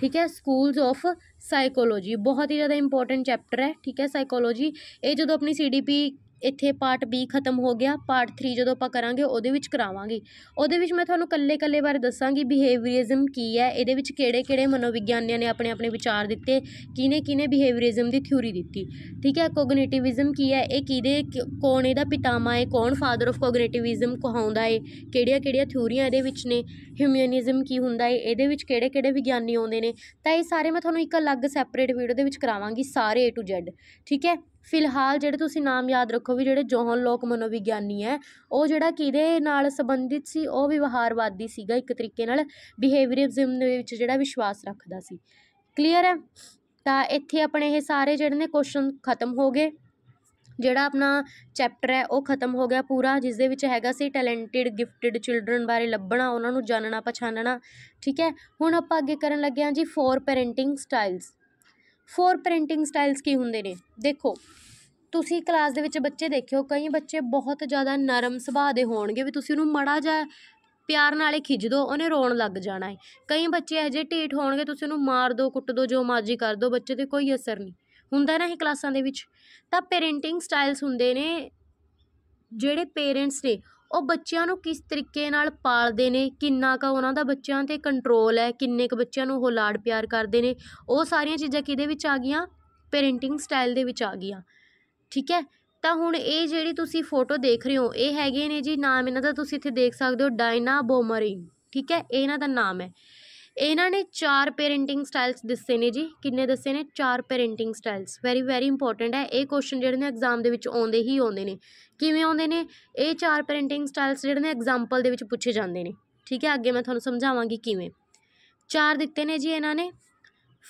ਠੀਕ ਹੈ ਸਕੂਲਸ ਆਫ ਸਾਈਕੋਲੋਜੀ ਬਹੁਤ ਹੀ ਜ਼ਿਆਦਾ ਇੰਪੋਰਟੈਂਟ ਚੈਪਟਰ ਹੈ ਠੀਕ ਹੈ ਸਾਈਕੋਲੋਜੀ ਇਹ ਜਦੋਂ ਆਪਣੀ ਸੀਡੀਪੀ ਇੱਥੇ ਪਾਰਟ ਬੀ ਖਤਮ ਹੋ ਗਿਆ ਪਾਰਟ 3 ਜਦੋਂ ਆਪਾਂ ਕਰਾਂਗੇ ਉਹਦੇ ਵਿੱਚ ਕਰਾਵਾਂਗੇ ਉਹਦੇ ਵਿੱਚ ਮੈਂ ਤੁਹਾਨੂੰ ਕੱਲੇ-ਕੱਲੇ ਬਾਰੇ ਦੱਸਾਂਗੀ ਬਿਹੇਵੀਅਰਿਜ਼ਮ ਕੀ ਹੈ ਇਹਦੇ ਵਿੱਚ ਕਿਹੜੇ ਕਿਹੜੇ ਮਨੋਵਿਗਿਆਨੀਆਂ ਨੇ ਆਪਣੇ ਆਪਣੇ ਵਿਚਾਰ ਦਿੱਤੇ ਕਿਹਨੇ ਕਿਹਨੇ ਬਿਹੇਵੀਅਰਿਜ਼ਮ ਦੀ ਥਿਊਰੀ ਦਿੱਤੀ ਠੀਕ ਹੈ ਕੋਗਨੀਟਿਵਿਜ਼ਮ ਕੀ ਹੈ ਇਹ ਕਿਹਦੇ ਕੋਣ ਇਹਦਾ ਪਿਤਾਮਾ ਹੈ ਕੌਣ ਫਾਦਰ ਆਫ ਕੋਗਨੀਟਿਵਿਜ਼ਮ ਕਹਾਉਂਦਾ ਹੈ ਕਿਹੜੀਆਂ ਕਿਹੜੀਆਂ ਥਿਊਰੀਆਂ ਇਹਦੇ ਵਿੱਚ ਨੇ ਹਿਊਮਨਿਜ਼ਮ ਕੀ ਹੁੰਦਾ ਹੈ ਇਹਦੇ ਵਿੱਚ ਕਿਹੜੇ ਕਿਹੜੇ ਵਿਗਿਆਨੀ ਆਉਂਦੇ ਨੇ ਤਾਂ ਇਹ ਸਾਰੇ ਮੈਂ ਤੁਹਾਨੂੰ ਇੱਕ ਅਲੱਗ ਸੈਪਰੇਟ ਵੀਡੀਓ ਦੇ ਵਿੱਚ ਕਰਾਵਾਂਗੀ ਸਾਰੇ A ਟੂ Z ਠੀਕ ਹੈ ਫਿਲਹਾਲ ਜਿਹੜੇ ਤੁਸੀਂ ਨਾਮ ਯਾਦ ਰੱਖੋ ਵੀ ਜਿਹੜੇ ਜੋਹਨ ਲੋਕ ਮਨੋਵਿਗਿਆਨੀ ਹੈ ਉਹ ਜਿਹੜਾ ਕਿਹਦੇ ਨਾਲ ਸੰਬੰਧਿਤ ਸੀ ਉਹ ਵਿਵਹਾਰਵਾਦੀ ਸੀਗਾ ਇੱਕ ਤਰੀਕੇ ਨਾਲ ਬਿਹੇਵੀਅਰਿਜ਼ਮ ਦੇ ਵਿੱਚ ਜਿਹੜਾ ਵਿਸ਼ਵਾਸ ਰੱਖਦਾ ਸੀ ਕਲੀਅਰ ਹੈ ਤਾਂ ਇੱਥੇ ਆਪਣੇ ਇਹ ਸਾਰੇ ਜਿਹੜੇ ਨੇ ਕੁਐਸਚਨ ਖਤਮ ਹੋ ਗਏ ਜਿਹੜਾ ਆਪਣਾ ਚੈਪਟਰ ਹੈ ਉਹ ਖਤਮ ਹੋ ਗਿਆ ਪੂਰਾ ਜਿਸ ਦੇ ਵਿੱਚ ਹੈਗਾ ਸੀ ਟੈਲੈਂਟਡ ਗਿਫਟਡ ਚਿਲਡਰਨ ਬਾਰੇ ਲੱਭਣਾ ਉਹਨਾਂ ਨੂੰ ਜਾਣਨਾ ਪਛਾਣਨਾ ਠੀਕ ਹੈ ਹੁਣ ਆਪਾਂ ਅੱਗੇ ਕਰਨ ਲੱਗੇ ਹਾਂ ਜੀ four parenting styles four printing styles ਕੀ ਹੁੰਦੇ ਨੇ ਦੇਖੋ ਤੁਸੀਂ ਕਲਾਸ ਦੇ ਵਿੱਚ ਬੱਚੇ ਦੇਖਿਓ ਕਈ ਬੱਚੇ ਬਹੁਤ ਜ਼ਿਆਦਾ ਨਰਮ ਸੁਭਾਅ ਦੇ ਹੋਣਗੇ ਵੀ ਤੁਸੀਂ ਉਹਨੂੰ ਮੜਾ ਜਾ ਪਿਆਰ ਨਾਲੇ ਖਿੱਚ ਦੋ ਉਹਨੇ ਰੋਣ ਲੱਗ ਜਾਣਾ ਹੈ ਕਈ ਬੱਚੇ ਅਜੇ ਜਿਹੇ ਢੀਠ ਹੋਣਗੇ ਤੁਸੀਂ ਉਹਨੂੰ ਮਾਰ ਦੋ ਕੁੱਟ ਦੋ ਜੋ ਮਰਜ਼ੀ ਕਰ ਦੋ ਬੱਚੇ ਤੇ ਕੋਈ ਅਸਰ ਨਹੀਂ ਹੁੰਦਾ ਨਾ ਇਹ ਕਲਾਸਾਂ ਦੇ ਵਿੱਚ ਤਾਂ ਪੇਰੈਂਟਿੰਗ ਸਟਾਈਲਸ ਹੁੰਦੇ ਨੇ ਜਿਹੜੇ ਪੇਰੈਂਟਸ ਨੇ ਉਹ ਬੱਚਿਆਂ ਨੂੰ ਕਿਸ ਤਰੀਕੇ ਨਾਲ ਪਾਲਦੇ ਨੇ ਕਿੰਨਾ ਕੁ ਉਹਨਾਂ ਦਾ ਬੱਚਿਆਂ 'ਤੇ ਕੰਟਰੋਲ ਹੈ ਕਿੰਨੇ ਕੁ ਬੱਚਿਆਂ ਨੂੰ ਉਹ ਲਾਡ ਪਿਆਰ ਕਰਦੇ ਨੇ ਉਹ ਸਾਰੀਆਂ ਚੀਜ਼ਾਂ ਕਿਹਦੇ ਵਿੱਚ ਆ ਗਈਆਂ ਪੇਰੈਂਟਿੰਗ ਸਟਾਈਲ ਦੇ ਵਿੱਚ ਆ ਗਈਆਂ ਠੀਕ ਹੈ ਤਾਂ ਹੁਣ ਇਹ ਜਿਹੜੀ ਤੁਸੀਂ ਫੋਟੋ ਦੇਖ ਰਹੇ ਹੋ ਇਹ ਹੈਗੇ ਨੇ ਜੀ ਨਾਮ ਇਹਨਾਂ ਦਾ ਤੁਸੀਂ ਇੱਥੇ ਦੇਖ ਸਕਦੇ ਹੋ ਡਾਇਨਾ ਬੋਮਰਿੰਗ ਠੀਕ ਹੈ ਇਹਨਾਂ ਦਾ ਨਾਮ ਹੈ ਇਹਨਾਂ ਨੇ ਚਾਰ ਪੇਰੈਂਟਿੰਗ ਸਟਾਈਲਸ ਦੱਸੇ ਨੇ ਜੀ ਕਿੰਨੇ ਦੱਸੇ ਨੇ ਚਾਰ parenting styles very very important ਹੈ ਇਹ ਕੁਐਸਚਨ ਜਿਹੜੇ ਨੇ ਐਗਜ਼ਾਮ ਦੇ ਵਿੱਚ ਆਉਂਦੇ ਹੀ ਆਉਂਦੇ ਨੇ ਕਿਵੇਂ ਆਉਂਦੇ ਨੇ ਇਹ ਚਾਰ ਪ੍ਰਿੰਟਿੰਗ ਸਟਾਈਲਸ ਜਿਹੜੇ ਨੇ ਐਗਜ਼ਾਮਪਲ ਦੇ ਵਿੱਚ ਪੁੱਛੇ ਜਾਂਦੇ ਨੇ ਠੀਕ ਹੈ ਅੱਗੇ ਮੈਂ ਤੁਹਾਨੂੰ ਸਮਝਾਵਾਂਗੀ ਕਿਵੇਂ ਚਾਰ ਦਿੱਤੇ ਨੇ ਜੀ ਇਹਨਾਂ ਨੇ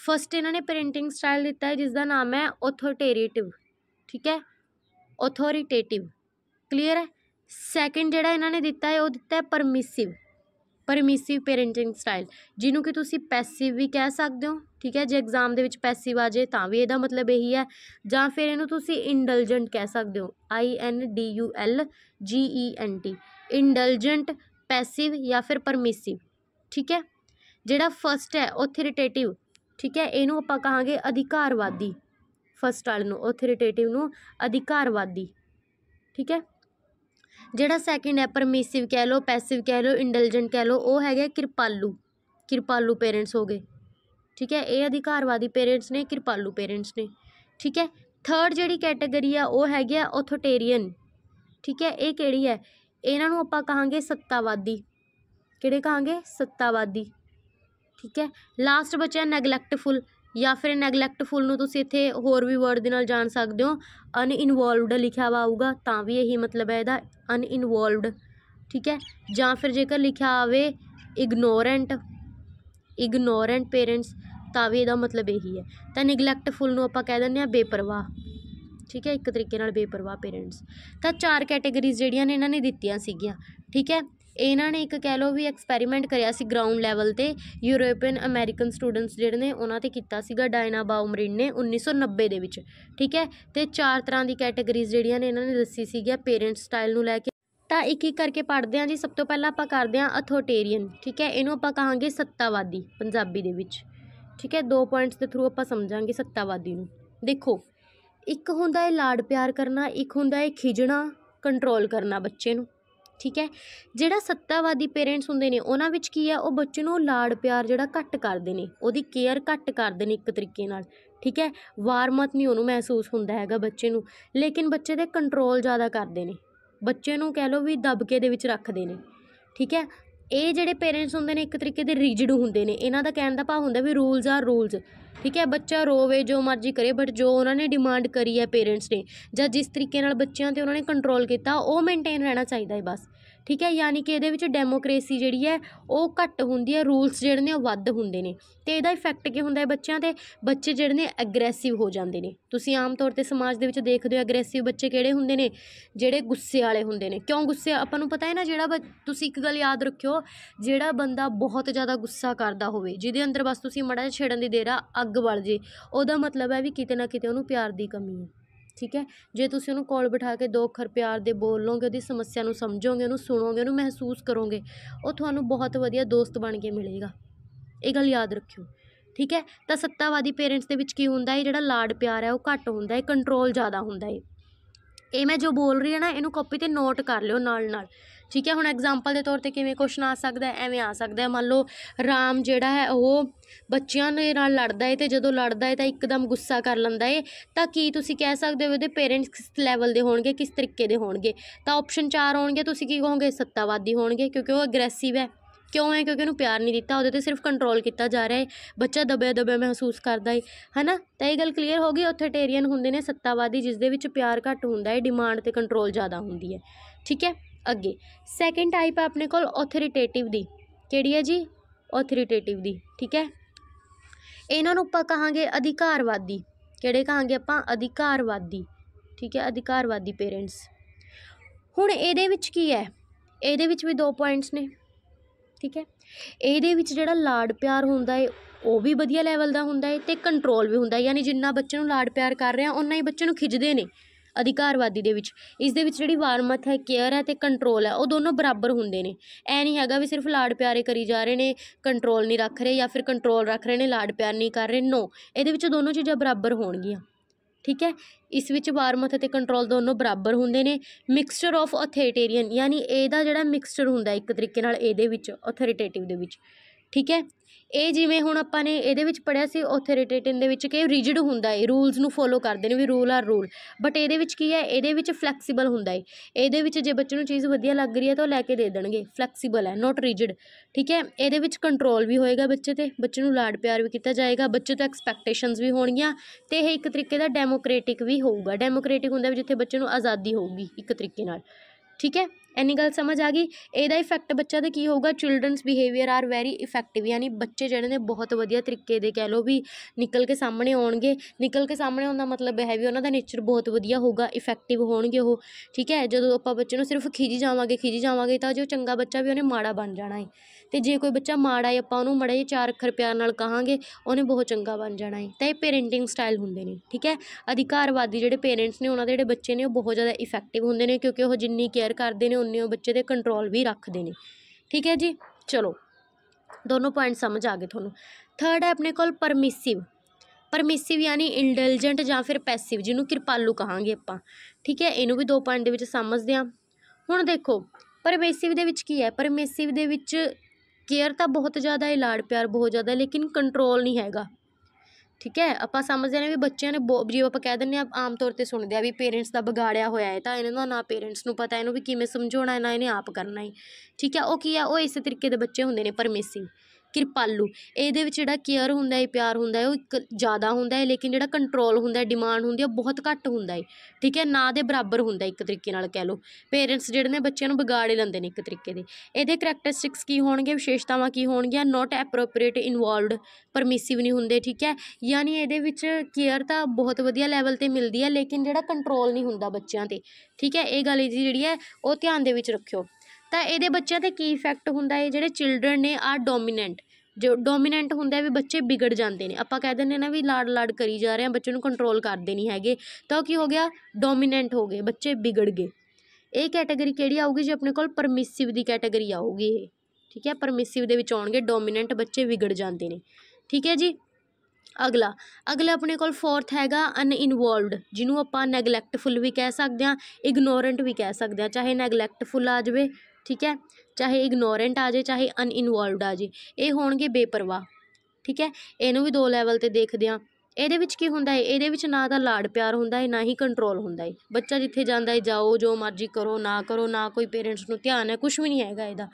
ਫਸਟ ਇਹਨਾਂ ਨੇ ਪ੍ਰਿੰਟਿੰਗ ਸਟਾਈਲ ਦਿੱਤਾ ਹੈ ਜਿਸ ਦਾ ਨਾਮ ਹੈ ਅਥੋਰਟੇਰੀਟਿਵ ਠੀਕ ਹੈ ਅਥੋਰੀਟੇਟਿਵ ਕਲੀਅਰ ਹੈ ਸੈਕੰਡ ਜਿਹੜਾ ਇਹਨਾਂ ਨੇ ਦਿੱਤਾ ਹੈ ਉਹ ਦਿੱਤਾ ਹੈ ਪਰਮਿਸਿਵ ਪਰਮਿਸਿਵ ਪੇਰੈਂਟਿੰਗ ਸਟਾਈਲ ਜਿਹਨੂੰ ਕਿ ਤੁਸੀਂ ਪੈਸਿਵ ਵੀ ਕਹਿ ਸਕਦੇ ਹੋ ਠੀਕ ਹੈ ਜੇ ਐਗਜ਼ਾਮ ਦੇ ਵਿੱਚ ਪੈਸਿਵ ਆ ਜੇ ਤਾਂ ਵੀ ਇਹਦਾ ਮਤਲਬ ਇਹੀ ਹੈ ਜਾਂ ਫਿਰ ਇਹਨੂੰ ਤੁਸੀਂ ਇੰਡਲਜੈਂਟ ਕਹਿ ਸਕਦੇ ਹੋ I N D U L G E N T ਇੰਡਲਜੈਂਟ passive ਜਾਂ ਫਿਰ ਪਰਮਿਸਿਵ ਠੀਕ ਹੈ ਜਿਹੜਾ ਫਰਸਟ ਹੈ ਆਥੋਰਿਟੇਟਿਵ ਠੀਕ ਹੈ ਇਹਨੂੰ ਆਪਾਂ ਕਹਾਂਗੇ ਅਧਿਕਾਰਵਾਦੀ ਫਰਸਟ ਵਾਲ ਨੂੰ ਆਥੋਰਿਟੇਟਿਵ ਨੂੰ ਅਧਿਕਾਰਵਾਦੀ ਠੀਕ ਹੈ ਜਿਹੜਾ ਸੈਕਿੰਡ ਹੈ ਪਰਮਿਸਿਵ ਕਹਿ ਲਓ ਪੈਸਿਵ ਕਹਿ ਲਓ ਇੰਡਲਜੈਂਟ ਕਹਿ ਲਓ ਉਹ ਹੈਗਾ ਕਿਰਪਾਲੂ ਕਿਰਪਾਲੂ ਪੇਰੈਂਟਸ ਹੋ ਗਏ ਠੀਕ ਹੈ ਇਹ ਅਧਿਕਾਰਵਾਦੀ ਪੇਰੈਂਟਸ ਨੇ ਕਿਰਪਾਲੂ ਪੇਰੈਂਟਸ ਨੇ ਠੀਕ ਹੈ ਥਰਡ ਜਿਹੜੀ ਕੈਟਾਗਰੀ ਆ ਉਹ ਹੈਗੀ ਆ ਆਥੋਟੇਰੀਅਨ ਠੀਕ ਹੈ ਇਹ ਕਿਹੜੀ ਹੈ ਇਹਨਾਂ ਨੂੰ ਆਪਾਂ ਕਹਾਂਗੇ ਸੱਤਾਵਾਦੀ ਕਿਹੜੇ ਕਹਾਂਗੇ ਸੱਤਾਵਾਦੀ ਠੀਕ ਹੈ ਲਾਸਟ ਬਚਿਆ ਨੈਗਲੈਕਟਫੁਲ ਜਾਂ ਫਿਰ ਨੈਗਲੈਕਟਫੁਲ ਨੂੰ ਤੁਸੀਂ ਇੱਥੇ ਹੋਰ ਵੀ ਵਰਡ ਦੇ ਨਾਲ ਜਾਣ ਸਕਦੇ ਹੋ ਅਨਇਨਵੋਲਵਡ ਲਿਖਿਆ ਹੋਇਆ ਆਊਗਾ ਤਾਂ ਵੀ ਇਹੀ ਮਤਲਬ ਹੈ ਇਹਦਾ ਅਨਇਨਵੋਲਵਡ ਠੀਕ ਹੈ ਜਾਂ ਫਿਰ ਜੇਕਰ ਲਿਖਿਆ ਆਵੇ ਇਗਨੋਰੈਂਟ ਇਗਨੋਰੈਂਟ ਪੇਰੈਂਟਸ ਤਾਂ ਵੀ ਇਹਦਾ ਮਤਲਬ ਇਹੀ ਹੈ ਤਾਂ ਨੈਗਲੈਕਟਫੁਲ ਨੂੰ ਆਪਾਂ ਕਹਿ ਦਿੰਦੇ ਆ ਬੇਪਰਵਾਹ ਠੀਕ ਹੈ ਇੱਕ ਤਰੀਕੇ ਨਾਲ ਬੇਪਰਵਾਹ ਪੇਰੈਂਟਸ ਤਾਂ ਚਾਰ ਕੈਟਾਗਰੀਜ਼ ਜਿਹੜੀਆਂ ਨੇ ਇਹਨਾਂ ਨੇ ਦਿੱਤੀਆਂ ਸੀਗੀਆਂ ਠੀਕ ਹੈ ਇਹਨਾਂ ਨੇ ਇੱਕ ਕਹਿ ਲੋ ਵੀ ਐਕਸਪੈਰੀਮੈਂਟ ਕਰਿਆ ਸੀ ਗਰਾਊਂਡ ਲੈਵਲ 'ਤੇ ਯੂਰੋਪੀਅਨ ਅਮਰੀਕਨ ਸਟੂਡੈਂਟਸ ਜਿਹੜੇ ਨੇ ਉਹਨਾਂ 'ਤੇ ਕੀਤਾ ਸੀਗਾ ਡਾਇਨਾ ਬਾਉਮਰਿਨ ਨੇ 1990 ਦੇ ਵਿੱਚ ਠੀਕ ਹੈ ਤੇ ਚਾਰ ਤਰ੍ਹਾਂ ਦੀ ਕੈਟਾਗਰੀਜ਼ ਜਿਹੜੀਆਂ ਨੇ ਇਹਨਾਂ ਨੇ ਦੱਸੀ ਸੀਗੀਆਂ ਪੇਰੈਂਟ ਸਟਾਈਲ ਨੂੰ ਲੈ ਕੇ ਤਾਂ ਇੱਕ ਇੱਕ ਕਰਕੇ ਪੜ੍ਹਦੇ ਹਾਂ ਜੀ ਸਭ ਤੋਂ ਪਹਿਲਾਂ ਆਪਾਂ ਕਰਦੇ ਹਾਂ ਅਥੋਟੇਰੀਅਨ ਠੀਕ ਹੈ ਇਹਨੂੰ ਆਪਾਂ ਕਹਾਂਗੇ ਸੱਤਾਵਾਦੀ ਪੰਜਾਬੀ ਦੇ ਵਿੱਚ ਠੀਕ ਹੈ ਦੋ ਪੁਆਇੰਟਸ ਦੇ ਥਰੂ ਆਪਾਂ ਸਮਝਾਂਗੇ ਸੱਤਾਵਾਦੀ ਨੂੰ ਦੇਖੋ ਇੱਕ ਹੁੰਦਾ ਹੈ ਲਾਡ ਪਿਆਰ ਕਰਨਾ ਇੱਕ ਹੁੰਦਾ ਹੈ ਖਿਜਣਾ ਕੰਟਰੋਲ ਕਰਨਾ ਬੱਚੇ ਨੂੰ ਠੀਕ ਹੈ ਜਿਹੜਾ ਸੱਤਾਵਾਦੀ ਪੇਰੈਂਟਸ ਹੁੰਦੇ ਨੇ ਉਹਨਾਂ ਵਿੱਚ ਕੀ ਆ ਉਹ ਬੱਚੇ ਨੂੰ ਲਾਡ ਪਿਆਰ ਜਿਹੜਾ ਘੱਟ ਕਰਦੇ ਨੇ ਉਹਦੀ ਕੇਅਰ ਘੱਟ ਕਰਦੇ ਨੇ ਇੱਕ ਤਰੀਕੇ ਨਾਲ ਠੀਕ ਹੈ ਵਾਰਮਤ ਨਹੀਂ ਉਹਨੂੰ ਮਹਿਸੂਸ ਹੁੰਦਾ ਹੈਗਾ ਬੱਚੇ ਨੂੰ ਲੇਕਿਨ ਬੱਚੇ ਦੇ ਕੰਟਰੋਲ ਜ਼ਿਆਦਾ ਕਰਦੇ ਨੇ ਬੱਚੇ ਨੂੰ ਕਹਿ ਲਓ ਵੀ ਦਬਕੇ ਦੇ ਵਿੱਚ ਰੱਖਦੇ ਨੇ ਠੀਕ ਹੈ ਇਹ ਜਿਹੜੇ ਪੇਰੈਂਟਸ ਹੁੰਦੇ ਨੇ ਇੱਕ ਤਰੀਕੇ ਦੇ ਰਿਜਿਡ ਹੁੰਦੇ ਨੇ ਇਹਨਾਂ ਦਾ ਕਹਿਣ ਦਾ ਭਾਵ ਹੁੰਦਾ ਵੀ ਰੂਲਸ ਆਰ ਰੂਲਸ ਠੀਕ ਹੈ ਬੱਚਾ ਰੋਵੇ ਜੋ ਮਰਜ਼ੀ ਕਰੇ ਬਟ ਜੋ ਉਹਨਾਂ ਨੇ ਡਿਮਾਂਡ ਕਰੀ ਹੈ ਪੇਰੈਂਟਸ ਨੇ ਜਾਂ ਜਿਸ ਤਰੀਕੇ ਨਾਲ ਬੱਚਿਆਂ ਤੇ ਉਹਨਾਂ ਨੇ ਕੰਟਰੋਲ ਕੀਤਾ ਉਹ ਮੇਨਟੇਨ ਰਹਿਣਾ ਚਾਹੀਦਾ ਹੈ ਬਸ ਠੀਕ ਹੈ ਯਾਨੀ ਕਿ ਇਹਦੇ ਵਿੱਚ ਡੈਮੋਕ੍ਰੇਸੀ ਜਿਹੜੀ ਹੈ ਉਹ ਘੱਟ ਹੁੰਦੀ ਹੈ ਰੂਲਸ ਜਿਹੜੇ ਨੇ ਉਹ ਵੱਧ ਹੁੰਦੇ ਨੇ ਤੇ ਇਹਦਾ ਇਫੈਕਟ ਕੀ ਹੁੰਦਾ ਹੈ ਬੱਚਿਆਂ 'ਤੇ ਬੱਚੇ ਜਿਹੜੇ ਨੇ ਐਗਰੈਸਿਵ ਹੋ ਜਾਂਦੇ ਨੇ ਤੁਸੀਂ ਆਮ ਤੌਰ 'ਤੇ ਸਮਾਜ ਦੇ ਵਿੱਚ ਦੇਖਦੇ ਹੋ ਐਗਰੈਸਿਵ ਬੱਚੇ ਕਿਹੜੇ ਹੁੰਦੇ ਨੇ ਜਿਹੜੇ ਗੁੱਸੇ ਵਾਲੇ ਹੁੰਦੇ ਨੇ ਕਿਉਂ ਗੁੱਸੇ ਆਪਾਂ ਨੂੰ ਪਤਾ ਹੈ ਨਾ ਜਿਹੜਾ ਤੁਸੀਂ ਇੱਕ ਗੱਲ ਯਾਦ ਰੱਖਿਓ ਜਿਹੜਾ ਬੰਦਾ ਬਹੁਤ ਜ਼ਿਆਦਾ ਗੁੱਸਾ ਕਰਦਾ ਹੋਵੇ ਜਿਹਦੇ ਅੰਦਰ ਬਸ ਤੁਸੀਂ ਮੜਾ ਛੇੜਨ ਦੀ ਦੇਰਾ ਅੱਗ ਵੱਲ ਜੇ ਉਹਦਾ ਮਤਲਬ ਹੈ ਵੀ ਕਿਤੇ ਨਾ ਕਿਤੇ ਉਹਨੂੰ ਪਿਆਰ ਦੀ ਕਮੀ ਹੈ ਠੀਕ ਹੈ ਜੇ ਤੁਸੀਂ ਉਹਨੂੰ ਕੋਲ ਬਿਠਾ ਕੇ ਦੋ ਅੱਖਰ ਪਿਆਰ ਦੇ ਬੋਲ ਲਓਗੇ ਉਹਦੀ ਸਮੱਸਿਆ ਨੂੰ ਸਮਝੋਗੇ ਉਹਨੂੰ ਸੁਣੋਗੇ ਉਹਨੂੰ ਮਹਿਸੂਸ ਕਰੋਗੇ ਉਹ ਤੁਹਾਨੂੰ ਬਹੁਤ ਵਧੀਆ ਦੋਸਤ ਬਣ ਕੇ ਮਿਲੇਗਾ ਇਹ ਗੱਲ ਯਾਦ ਰੱਖਿਓ ਠੀਕ ਹੈ ਤਾਂ ਸੱਤਾਵਾਦੀ ਪੇਰੈਂਟਸ ਦੇ ਵਿੱਚ ਕੀ ਹੁੰਦਾ ਹੈ ਜਿਹੜਾ ਲਾਡ ਪਿਆਰ ਹੈ ਉਹ ਘੱਟ ਹੁੰਦਾ ਹੈ ਕੰਟਰੋਲ ਜ਼ਿਆਦਾ ਹੁੰਦਾ ਹੈ ਇਹ ਮੈਂ ਜੋ ਬੋਲ ਰਹੀ ਹਾਂ ਨਾ ਇਹਨੂੰ ਕਾਪੀ ਤੇ ਨੋਟ ਕਰ ਲਿਓ ਨਾਲ ਨਾਲ ਠੀਕ ਹੈ ਹੁਣ ਐਗਜ਼ਾਮਪਲ ਦੇ ਤੌਰ ਤੇ ਕਿਵੇਂ ਕੁਐਸਚਨ ਆ ਸਕਦਾ ਐਵੇਂ ਆ ਸਕਦਾ ਹੈ ਮੰਨ ਲਓ ਰਾਮ ਜਿਹੜਾ ਹੈ ਉਹ ਬੱਚਿਆਂ ਦੇ ਨਾਲ ਲੜਦਾ ਹੈ ਤੇ ਜਦੋਂ ਲੜਦਾ ਹੈ ਤਾਂ ਇੱਕਦਮ ਗੁੱਸਾ ਕਰ ਲੈਂਦਾ ਹੈ ਤਾਂ ਕੀ ਤੁਸੀਂ ਕਹਿ ਸਕਦੇ ਹੋ ਉਹਦੇ ਪੇਰੈਂਟਸ ਕਿਸ ਲੈਵਲ ਦੇ ਹੋਣਗੇ ਕਿਸ ਤਰੀਕੇ ਦੇ ਹੋਣਗੇ ਤਾਂ ਆਪਸ਼ਨ 4 ਹੋਣਗੇ ਤੁਸੀਂ ਕੀ ਕਹੋਗੇ ਸੱਤਾਵਾਦੀ ਹੋਣਗੇ ਕਿਉਂਕਿ ਉਹ ਅਗਰੈਸਿਵ ਹੈ ਕਿਉਂ ਹੈ ਕਿਉਂਕਿ ਉਹਨੂੰ ਪਿਆਰ ਨਹੀਂ ਦਿੱਤਾ ਉਹਦੇ ਤੇ ਸਿਰਫ ਕੰਟਰੋਲ ਕੀਤਾ ਜਾ ਰਿਹਾ ਹੈ ਬੱਚਾ ਦਬੇ ਦਬੇ ਮਹਿਸੂਸ ਕਰਦਾ ਹੈ ਹਨਾ ਤਾਂ ਇਹ ਗੱਲ ਕਲੀਅਰ ਹੋ ਗਈ ਟੇਰੀਅਨ ਹੁੰਦੇ ਨੇ ਸੱਤਾਵਾਦੀ ਜਿਸ ਦੇ ਵਿੱਚ ਪਿਆਰ ਘੱਟ ਹੁੰਦਾ ਹੈ ਡਿਮਾਂਡ ਤੇ ਕੰਟਰੋਲ ਜ਼ਿਆਦਾ ਹੁੰਦੀ ਹੈ ਠੀਕ ਹੈ ਅੱਗੇ ਸੈਕੰਡ ਟਾਈਪ ਹੈ ਆਪਣੇ ਕੋਲ ਆਥੋਰਿਟੇਟਿਵ ਦੀ ਕਿਹੜੀ ਹੈ ਜੀ ਆਥੋਰਿਟੇਟਿਵ ਦੀ ਠੀਕ ਹੈ ਇਹਨਾਂ ਨੂੰ ਆਪਾਂ ਕਹਾਂਗੇ ਅਧਿਕਾਰਵਾਦੀ ਕਿਹੜੇ ਕਹਾਂਗੇ ਆਪਾਂ ਅਧਿਕਾਰਵਾਦੀ ਠੀਕ ਹੈ ਅਧਿਕਾਰਵਾਦੀ ਪੇਰੈਂਟਸ ਹੁਣ ਇਹਦੇ ਵਿੱਚ ਕੀ ਹੈ ਇਹਦੇ ਵਿੱਚ ਵੀ ਦੋ ਪੁਆਇੰਟਸ ਨੇ ਠੀਕ ਹੈ ਇਹਦੇ ਵਿੱਚ ਜਿਹੜਾ ਲਾਡ ਪਿਆਰ ਹੁੰਦਾ ਹੈ ਉਹ ਵੀ ਵਧੀਆ ਲੈਵਲ ਦਾ ਹੁੰਦਾ ਹੈ ਤੇ ਕੰਟਰੋਲ ਵੀ ਹੁੰਦਾ ਹੈ ਯਾਨੀ ਜਿੰਨਾ ਬੱਚੇ ਨੂੰ ਲਾਡ ਪਿਆਰ ਕਰ ਰਹੇ ਆ ਉਨਾ ਹੀ ਬੱਚੇ ਨੂੰ ਖਿੱਚਦੇ ਨੇ ਅਧਿਕਾਰਵਾਦੀ ਦੇ ਵਿੱਚ ਇਸ ਦੇ ਵਿੱਚ ਜਿਹੜੀ ਵਾਰਮਤ ਹੈ ਕੇਅਰ ਹੈ ਤੇ ਕੰਟਰੋਲ ਹੈ ਉਹ ਦੋਨੋਂ ਬਰਾਬਰ ਹੁੰਦੇ ਨੇ ਐ ਨਹੀਂ ਹੈਗਾ ਵੀ ਸਿਰਫ ਲਾੜ ਪਿਆਰੇ ਕਰੀ ਜਾ ਰਹੇ ਨੇ ਕੰਟਰੋਲ ਨਹੀਂ ਰੱਖ ਰਹੇ ਜਾਂ ਫਿਰ ਕੰਟਰੋਲ ਰੱਖ ਰਹੇ ਨੇ ਲਾੜ ਪਿਆਰ ਨਹੀਂ ਕਰ ਰਹੇ ਨੋ ਇਹਦੇ ਵਿੱਚ ਦੋਨੋਂ ਚੀਜ਼ਾਂ ਬਰਾਬਰ ਹੋਣਗੀਆਂ ਠੀਕ ਹੈ ਇਸ ਵਿੱਚ ਵਾਰਮਤ ਤੇ ਕੰਟਰੋਲ ਦੋਨੋਂ ਬਰਾਬਰ ਹੁੰਦੇ ਨੇ ਮਿਕਸਚਰ ਆਫ ਅਥੋਰਿਟੇਰੀਅਨ ਯਾਨੀ ਇਹਦਾ ਜਿਹੜਾ ਮਿਕਸਚਰ ਹੁੰਦਾ ਇੱਕ ਤਰੀਕੇ ਨਾਲ ਇਹਦੇ ਵਿੱਚ ਅਥੋਰਿਟੇਟਿਵ ਦੇ ਵਿੱਚ ਠੀਕ ਹੈ ਇਹ ਜਿਵੇਂ ਹੁਣ ਆਪਾਂ ਨੇ ਇਹਦੇ ਵਿੱਚ ਪੜਿਆ ਸੀ ਔਥੋਰੀਟੇਟਿਵ ਦੇ ਵਿੱਚ ਕਿ ਰਿਜਿਡ ਹੁੰਦਾ ਏ ਰੂਲਸ ਨੂੰ ਫੋਲੋ ਕਰਦੇ ਨੇ ਵੀ ਰੂਲ ਆਰ ਰੂਲ ਬਟ ਇਹਦੇ ਵਿੱਚ ਕੀ ਹੈ ਇਹਦੇ ਵਿੱਚ ਫਲੈਕਸੀਬਲ ਹੁੰਦਾ ਏ ਇਹਦੇ ਵਿੱਚ ਜੇ ਬੱਚੇ ਨੂੰ ਚੀਜ਼ ਵਧੀਆ ਲੱਗ ਰਹੀ ਹੈ ਤਾਂ ਉਹ ਲੈ ਕੇ ਦੇ ਦੇਣਗੇ ਫਲੈਕਸੀਬਲ ਹੈ ਨਾਟ ਰਿਜਿਡ ਠੀਕ ਹੈ ਇਹਦੇ ਵਿੱਚ ਕੰਟਰੋਲ ਵੀ ਹੋਏਗਾ ਬੱਚੇ ਤੇ ਬੱਚੇ ਨੂੰ ਲਾਡ ਪਿਆਰ ਵੀ ਕੀਤਾ ਜਾਏਗਾ ਬੱਚੇ ਤੋਂ ਐਕਸਪੈਕਟੇਸ਼ਨਸ ਵੀ ਹੋਣਗੀਆਂ ਤੇ ਇਹ ਇੱਕ ਤਰੀਕੇ ਦਾ ਡੈਮੋਕ੍ਰੈਟਿਕ ਵੀ ਹੋਊਗਾ ਡੈਮੋਕ੍ਰੈਟਿਕ ਹੁੰਦਾ ਵੀ ਜਿੱਥੇ ਬੱਚੇ ਨੂੰ ਆਜ਼ਾਦੀ ਹੋਊਗੀ ਇੱਕ ਤਰੀਕੇ ਨਾਲ ਠੀਕ ਹੈ ਐਨੀ ਗੱਲ ਸਮਝ ਆ ਗਈ ਇਹਦਾ ਇਫੈਕਟ ਬੱਚਾ ਤੇ ਕੀ ਹੋਊਗਾ childrens behaviour are very effective ਯਾਨੀ ਬੱਚੇ ਜਿਹੜੇ ਨੇ ਬਹੁਤ ਵਧੀਆ ਤਰੀਕੇ ਦੇ ਕਹਿ ਲੋ ਵੀ ਨਿਕਲ ਕੇ ਸਾਹਮਣੇ ਆਉਣਗੇ ਨਿਕਲ ਕੇ ਸਾਹਮਣੇ ਆਉਣ ਦਾ ਮਤਲਬ ਹੈ ਵੀ ਉਹਨਾਂ ਦਾ ਨੇਚਰ ਬਹੁਤ ਵਧੀਆ ਹੋਊਗਾ ਇਫੈਕਟਿਵ ਹੋਣਗੇ ਉਹ ਠੀਕ ਹੈ ਜਦੋਂ ਆਪਾਂ ਬੱਚੇ ਨੂੰ ਸਿਰਫ ਖਿਜੀ ਜਾਵਾਂਗੇ ਖਿਜੀ ਜਾਵਾਂਗੇ ਤਾਂ ਜੋ ਚੰਗਾ ਬੱਚਾ ਵੀ ਉਹਨੇ ਮਾੜਾ ਬਣ ਜਾਣਾ ਹੈ ਤੇ ਜੇ ਕੋਈ ਬੱਚਾ ਮਾੜਾ ਹੈ ਆਪਾਂ ਉਹਨੂੰ ਮੜੇ ਚਾਰ ਅੱਖਰ ਪਿਆਰ ਨਾਲ ਕਹਾਂਗੇ ਉਹਨੇ ਬਹੁਤ ਚੰਗਾ ਬਣ ਜਾਣਾ ਹੈ ਤਾਂ ਇਹ ਪੇਰੈਂਟਿੰਗ ਸਟਾਈਲ ਹੁੰਦੇ ਨੇ ਠੀਕ ਹੈ ਅਧਿਕਾਰਵਾਦੀ ਜਿਹੜੇ ਪੇਰੈਂਟਸ ਨੇ ਉਹਨਾਂ ਦੇ ਜਿਹੜੇ ਬੱਚੇ ਨੇ ਉਹ ਬਹੁਤ ਜ਼ਿਆਦਾ ਇਫੈਕਟਿਵ ਹੁੰਦੇ ਨੇ ਕਿਉਂਕਿ ਉਹ ਜਿੰਨੀ ਕੇਅਰ ਕਰਦੇ ਨੇ ਉਨੇ ਉਹ ਬੱਚੇ ਦੇ ਕੰਟਰੋਲ ਵੀ ਰੱਖਦੇ ਨੇ ਠੀਕ ਹੈ ਜੀ ਚਲੋ ਦੋਨੋਂ ਪੁਆਇੰਟ ਸਮਝ ਆ ਗਏ ਤੁਹਾਨੂੰ ਥਰਡ ਹੈ ਆਪਣੇ ਕੋਲ ਪਰਮਿਸਿਵ ਪਰਮਿਸਿਵ ਯਾਨੀ ਇੰਡਲਜੈਂਟ ਜਾਂ ਫਿਰ ਪੈਸਿਵ ਜਿਹਨੂੰ ਕਿਰਪਾਲੂ ਕਹਾਂਗੇ ਆਪਾਂ ਠੀਕ ਹੈ ਇਹਨੂੰ ਵੀ ਦੋ ਪੁਆਇੰਟ ਦੇ ਵਿੱਚ ਸਮਝਦੇ ਆ ਹੁਣ ਦੇਖੋ ਪਰਮਿਸਿਵ ਦੇ ਵਿੱਚ ਕੀ ਹੈ ਪਰਮਿਸਿਵ ਦੇ ਵਿੱਚ ਕੇਅਰ ਤਾਂ ਬਹੁਤ ਜ਼ਿਆਦਾ ਹੈ ਲਾੜ ਪਿਆਰ ਬਹੁਤ ਜ਼ਿਆਦਾ ਲੇਕਿਨ ਕੰਟਰੋਲ ਨਹੀਂ ਹੈਗਾ ਠੀਕ ਹੈ ਆਪਾਂ ਸਮਝਦੇ ਨੇ ਵੀ ਬੱਚਿਆਂ ਨੇ ਜੀ ਆਪਾਂ ਕਹਿ ਦਿੰਨੇ ਆ ਆਮ ਤੌਰ ਤੇ ਸੁਣਦੇ ਆ ਵੀ ਪੇਰੈਂਟਸ ਦਾ ਵਿਗਾੜਿਆ ਹੋਇਆ ਹੈ ਤਾਂ ਇਹਨਾਂ ਦਾ ਨਾ ਪੇਰੈਂਟਸ ਨੂੰ ਪਤਾ ਇਹਨੂੰ ਵੀ ਕਿਵੇਂ ਸਮਝਾਉਣਾ ਨਾ ਇਹਨੇ ਆਪ ਕਰਨਾ ਹੈ ਠੀਕ ਹੈ ਉਹ ਕੀ ਆ ਉਹ ਇਸੇ ਤਰੀਕੇ ਦੇ ਬੱਚੇ ਹੁੰਦੇ ਨੇ ਪਰਮੇਸੀ ਕਿਰਪਾਲੂ ਇਹਦੇ ਵਿੱਚ ਜਿਹੜਾ ਕੇਅਰ ਹੁੰਦਾ ਹੈ ਪਿਆਰ ਹੁੰਦਾ ਹੈ ਉਹ ਇੱਕ ਜ਼ਿਆਦਾ ਹੁੰਦਾ ਹੈ ਲੇਕਿਨ ਜਿਹੜਾ ਕੰਟਰੋਲ ਹੁੰਦਾ ਹੈ ਡਿਮਾਂਡ ਹੁੰਦੀ ਹੈ ਉਹ ਬਹੁਤ ਘੱਟ ਹੁੰਦਾ ਹੈ ਠੀਕ ਹੈ ਨਾ ਦੇ ਬਰਾਬਰ ਹੁੰਦਾ ਇੱਕ ਤਰੀਕੇ ਨਾਲ ਕਹਿ ਲਓ ਪੇਰੈਂਟਸ ਜਿਹੜੇ ਨੇ ਬੱਚਿਆਂ ਨੂੰ ਵਿਗਾੜ ਹੀ ਲੈਂਦੇ ਨੇ ਇੱਕ ਤਰੀਕੇ ਦੇ ਇਹਦੇ ਕੈਰੈਕਟਰਿਸਟਿਕਸ ਕੀ ਹੋਣਗੇ ਵਿਸ਼ੇਸ਼ਤਾਵਾਂ ਕੀ ਹੋਣਗੀਆਂ ਨਾਟ ਐਪਰੋਪਰੀਏਟ ਇਨਵੋਲਵਡ ਪਰਮਿਸਿਵ ਨਹੀਂ ਹੁੰਦੇ ਠੀਕ ਹੈ ਯਾਨੀ ਇਹਦੇ ਵਿੱਚ ਕੇਅਰ ਤਾਂ ਬਹੁਤ ਵਧੀਆ ਲੈਵਲ ਤੇ ਮਿਲਦੀ ਹੈ ਲੇਕਿਨ ਜਿਹੜਾ ਕੰਟਰੋਲ ਨਹੀਂ ਹੁੰਦਾ ਬੱਚਿਆਂ ਤੇ ਠੀਕ ਹੈ ਇਹ ਗੱਲ ਇਹਦੀ ਜਿਹੜੀ ਹੈ ਉਹ ਧਿਆਨ ਦੇ ਵਿੱਚ ਰੱਖਿਓ ਤਾਂ ਇਹਦੇ ਬੱਚਿਆਂ 'ਤੇ ਕੀ ਇਫੈਕਟ ਹੁੰਦਾ ਹੈ ਜਿਹੜੇ ਚਿਲਡਰਨ ਨੇ ਆ ਡੋਮੀਨੈਂਟ ਜੋ ਡੋਮੀਨੈਂਟ ਹੁੰਦਾ ਵੀ ਬੱਚੇ ਵਿਗੜ ਜਾਂਦੇ ਨੇ ਆਪਾਂ ਕਹਿ ਦਿੰਦੇ ਨਾ ਵੀ ਲਾੜ ਲਾੜ ਕਰੀ ਜਾ ਰਹੇ ਆ ਬੱਚੇ ਨੂੰ ਕੰਟਰੋਲ ਕਰਦੇ ਨਹੀਂ ਹੈਗੇ ਤਾਂ ਕੀ ਹੋ ਗਿਆ ਡੋਮੀਨੈਂਟ ਹੋ ਗਏ ਬੱਚੇ ਵਿਗੜ ਗਏ ਇਹ ਕੈਟਾਗਰੀ ਕਿਹੜੀ ਆਊਗੀ ਜੀ ਆਪਣੇ ਕੋਲ ਪਰਮਿਸਿਵ ਦੀ ਕੈਟਾਗਰੀ ਆਊਗੀ ਇਹ ਠੀਕ ਹੈ ਪਰਮਿਸਿਵ ਦੇ ਵਿੱਚ ਆਉਣਗੇ ਡੋਮੀਨੈਂਟ ਬੱਚੇ ਵਿਗੜ ਜਾਂਦੇ ਨੇ ਠੀਕ ਹੈ ਜੀ ਅਗਲਾ ਅਗਲਾ ਆਪਣੇ ਕੋਲ ਫੋਰਥ ਹੈਗਾ ਇਨਵੋਲਡ ਜਿਹਨੂੰ ਆਪਾਂ ਨੈਗਲੈਕਟਫੁਲ ਵੀ ਕਹਿ ਸਕਦੇ ਆ ਇਗਨੋਰੈਂਟ ਵੀ ਕਹਿ ਸਕਦੇ ਆ ਚਾਹੇ ਨੈਗਲੈਕਟਫੁਲ ਆ ਜਾਵੇ ਠੀਕ ਹੈ ਚਾਹੇ ਇਗਨੋਰੈਂਟ ਆ ਜੇ ਚਾਹੇ ਅਨਇਨਵੋਲਵਡ ਆ ਜੇ ਇਹ ਹੋਣਗੇ ਬੇਪਰਵਾਹ ਠੀਕ ਹੈ ਇਹਨੂੰ ਵੀ ਦੋ ਲੈਵਲ 'ਤੇ ਦੇਖਦੇ ਆ ਇਹਦੇ ਵਿੱਚ ਕੀ ਹੁੰਦਾ ਹੈ ਇਹਦੇ ਵਿੱਚ ਨਾ ਤਾਂ ਲਾਡ ਪਿਆਰ ਹੁੰਦਾ ਹੈ ਨਾ ਹੀ ਕੰਟਰੋਲ ਹੁੰਦਾ ਹੈ ਬੱਚਾ ਜਿੱਥੇ ਜਾਂਦਾ ਹੈ ਜਾਓ ਜੋ ਮਰਜ਼ੀ ਕਰੋ ਨਾ ਕਰੋ ਨਾ ਕੋਈ ਪੇਰੈਂਟਸ ਨੂੰ ਧਿਆਨ ਹੈ ਕੁਝ ਵੀ ਨਹੀਂ ਹੈਗਾ ਇਹਦਾ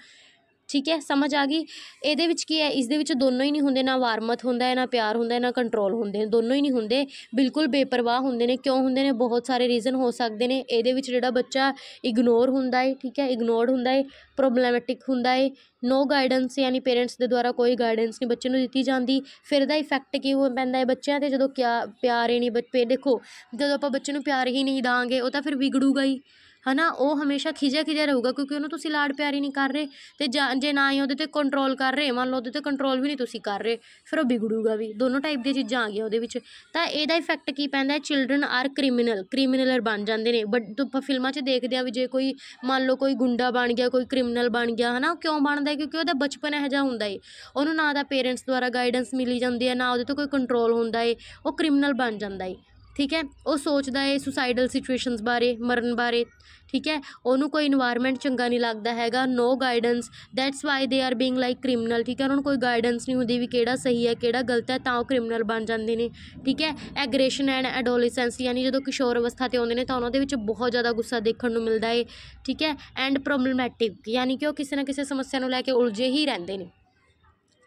ਠੀਕ ਹੈ ਸਮਝ ਆ ਗਈ ਇਹਦੇ ਵਿੱਚ ਕੀ ਹੈ ਇਸ ਦੇ ਵਿੱਚ ਦੋਨੋਂ ਹੀ ਨਹੀਂ ਹੁੰਦੇ ਨਾ ਵਾਰਮਤ ਹੁੰਦਾ ਹੈ ਨਾ ਪਿਆਰ ਹੁੰਦਾ ਹੈ ਨਾ ਕੰਟਰੋਲ ਹੁੰਦੇ ਨੇ ਦੋਨੋਂ ਹੀ ਨਹੀਂ ਹੁੰਦੇ ਬਿਲਕੁਲ ਬੇਪਰਵਾਹ ਹੁੰਦੇ ਨੇ ਕਿਉਂ ਹੁੰਦੇ ਨੇ ਬਹੁਤ ਸਾਰੇ ਰੀਜ਼ਨ ਹੋ ਸਕਦੇ ਨੇ ਇਹਦੇ ਵਿੱਚ ਜਿਹੜਾ ਬੱਚਾ ਇਗਨੋਰ ਹੁੰਦਾ ਹੈ ਠੀਕ ਹੈ ਇਗਨੋਰਡ ਹੁੰਦਾ ਹੈ ਪ੍ਰੋਬਲੈਮੈਟਿਕ ਹੁੰਦਾ ਹੈ ਨੋ ਗਾਈਡੈਂਸ ਯਾਨੀ ਪੇਰੈਂਟਸ ਦੇ ਦੁਆਰਾ ਕੋਈ ਗਾਈਡੈਂਸ ਨਹੀਂ ਬੱਚੇ ਨੂੰ ਦਿੱਤੀ ਜਾਂਦੀ ਫਿਰ ਦਾ ਇਫੈਕਟ ਕੀ ਹੋ ਪੈਂਦਾ ਹੈ ਬੱਚਿਆਂ ਤੇ ਜਦੋਂ ਕਿਆ ਪਿਆਰ ਹੀ ਨਹੀਂ ਬੱਚੇ ਦੇਖੋ ਜਦੋਂ ਆਪਾਂ ਬੱਚੇ ਨੂੰ ਪਿਆਰ ਹੀ ਨਹੀਂ ਦਾਂਗੇ ਉਹ ਤਾਂ ਫਿਰ ਵਿਗੜੂਗਾ ਹੀ ਹਨਾ ਉਹ ਹਮੇਸ਼ਾ ਖਿਜਿਆ ਖਿਜਿਆ ਰਹੂਗਾ ਕਿਉਂਕਿ ਉਹਨੂੰ ਤੁਸੀਂ ਲਾਡ ਪਿਆਰੀ ਨਹੀਂ ਕਰ ਰਹੇ ਤੇ ਜੇ ਨਾ ਹੀ ਉਹਦੇ ਤੇ ਕੰਟਰੋਲ ਕਰ ਰਹੇ ਮੰਨ ਲਓ ਉਹਦੇ ਤੇ ਕੰਟਰੋਲ ਵੀ ਨਹੀਂ ਤੁਸੀਂ ਕਰ ਰਹੇ ਫਿਰ ਉਹ ਵਿਗੜੂਗਾ ਵੀ ਦੋਨੋਂ ਟਾਈਪ ਦੀਆਂ ਚੀਜ਼ਾਂ ਆ ਗਈਆਂ ਉਹਦੇ ਵਿੱਚ ਤਾਂ ਇਹਦਾ ਇਫੈਕਟ ਕੀ ਪੈਂਦਾ ਹੈ ਚਿਲਡਰਨ ਆਰ ਕ੍ਰਿਮੀਨਲ ਕ੍ਰਿਮੀਨਲਰ ਬਣ ਜਾਂਦੇ ਨੇ ਬਟ ਤੁਸੀਂ ਫਿਲਮਾਂ 'ਚ ਦੇਖਦੇ ਆ ਵੀ ਜੇ ਕੋਈ ਮੰਨ ਲਓ ਕੋਈ ਗੁੰਡਾ ਬਣ ਗਿਆ ਕੋਈ ਕ੍ਰਿਮੀਨਲ ਬਣ ਗਿਆ ਹਨਾ ਕਿਉਂ ਬਣਦਾ ਕਿਉਂਕਿ ਉਹਦਾ ਬਚਪਨ ਇਹੋ ਜਿਹਾ ਹੁੰਦਾ ਏ ਉਹਨੂੰ ਨਾ ਦਾ ਪੇਰੈਂਟਸ ਦੁਆਰਾ ਗਾਈਡੈਂਸ ਮਿਲੀ ਜਾਂਦੀ ਹੈ ਨਾ ਉਹਦੇ ਤੋਂ ਕੋਈ ਕੰਟਰੋਲ ਹੁੰਦਾ ਏ ਉਹ ਕ੍ਰਿਮੀਨਲ ਬਣ ਜਾਂਦਾ ਏ ਠੀਕ ਹੈ ਉਹ ਸੋਚਦਾ ਹੈ ਸੁਸਾਈਡਲ ਸਿਚੁਏਸ਼ਨਸ ਬਾਰੇ ਮਰਨ ਬਾਰੇ ਠੀਕ ਹੈ ਉਹਨੂੰ ਕੋਈ এনवायरमेंट ਚੰਗਾ ਨਹੀਂ ਲੱਗਦਾ ਹੈਗਾ no guidance that's why they are being like criminal ਠੀਕ ਹੈ ਉਹਨਾਂ ਨੂੰ ਕੋਈ ਗਾਈਡੈਂਸ ਨਹੀਂ ਹੁੰਦੀ ਵੀ ਕਿਹੜਾ ਸਹੀ ਹੈ ਕਿਹੜਾ ਗਲਤ ਹੈ ਤਾਂ ਉਹ ਕ੍ਰਿਮੀਨਲ ਬਣ ਜਾਂਦੇ ਨੇ ਠੀਕ ਹੈ ਐਗਰੇਸ਼ਨ ਐਂਡ ਐਡੋਲੈਸੈਂਸ ਯਾਨੀ ਜਦੋਂ ਕਿਸ਼ੋਰ ਅਵਸਥਾ ਤੇ ਆਉਂਦੇ ਨੇ ਤਾਂ ਉਹਨਾਂ ਦੇ ਵਿੱਚ ਬਹੁਤ ਜ਼ਿਆਦਾ ਗੁੱਸਾ ਦੇਖਣ ਨੂੰ ਮਿਲਦਾ ਹੈ ਠੀਕ ਹੈ ਐਂਡ ਪ੍ਰੋਬਲਮੈਟਿਕ ਯਾਨੀ ਕਿ ਉਹ ਕਿਸੇ ਨਾ ਕਿਸੇ ਸਮੱਸਿਆ ਨੂੰ ਲੈ ਕੇ ਉਲਝੇ ਹੀ ਰਹਿੰਦੇ ਨੇ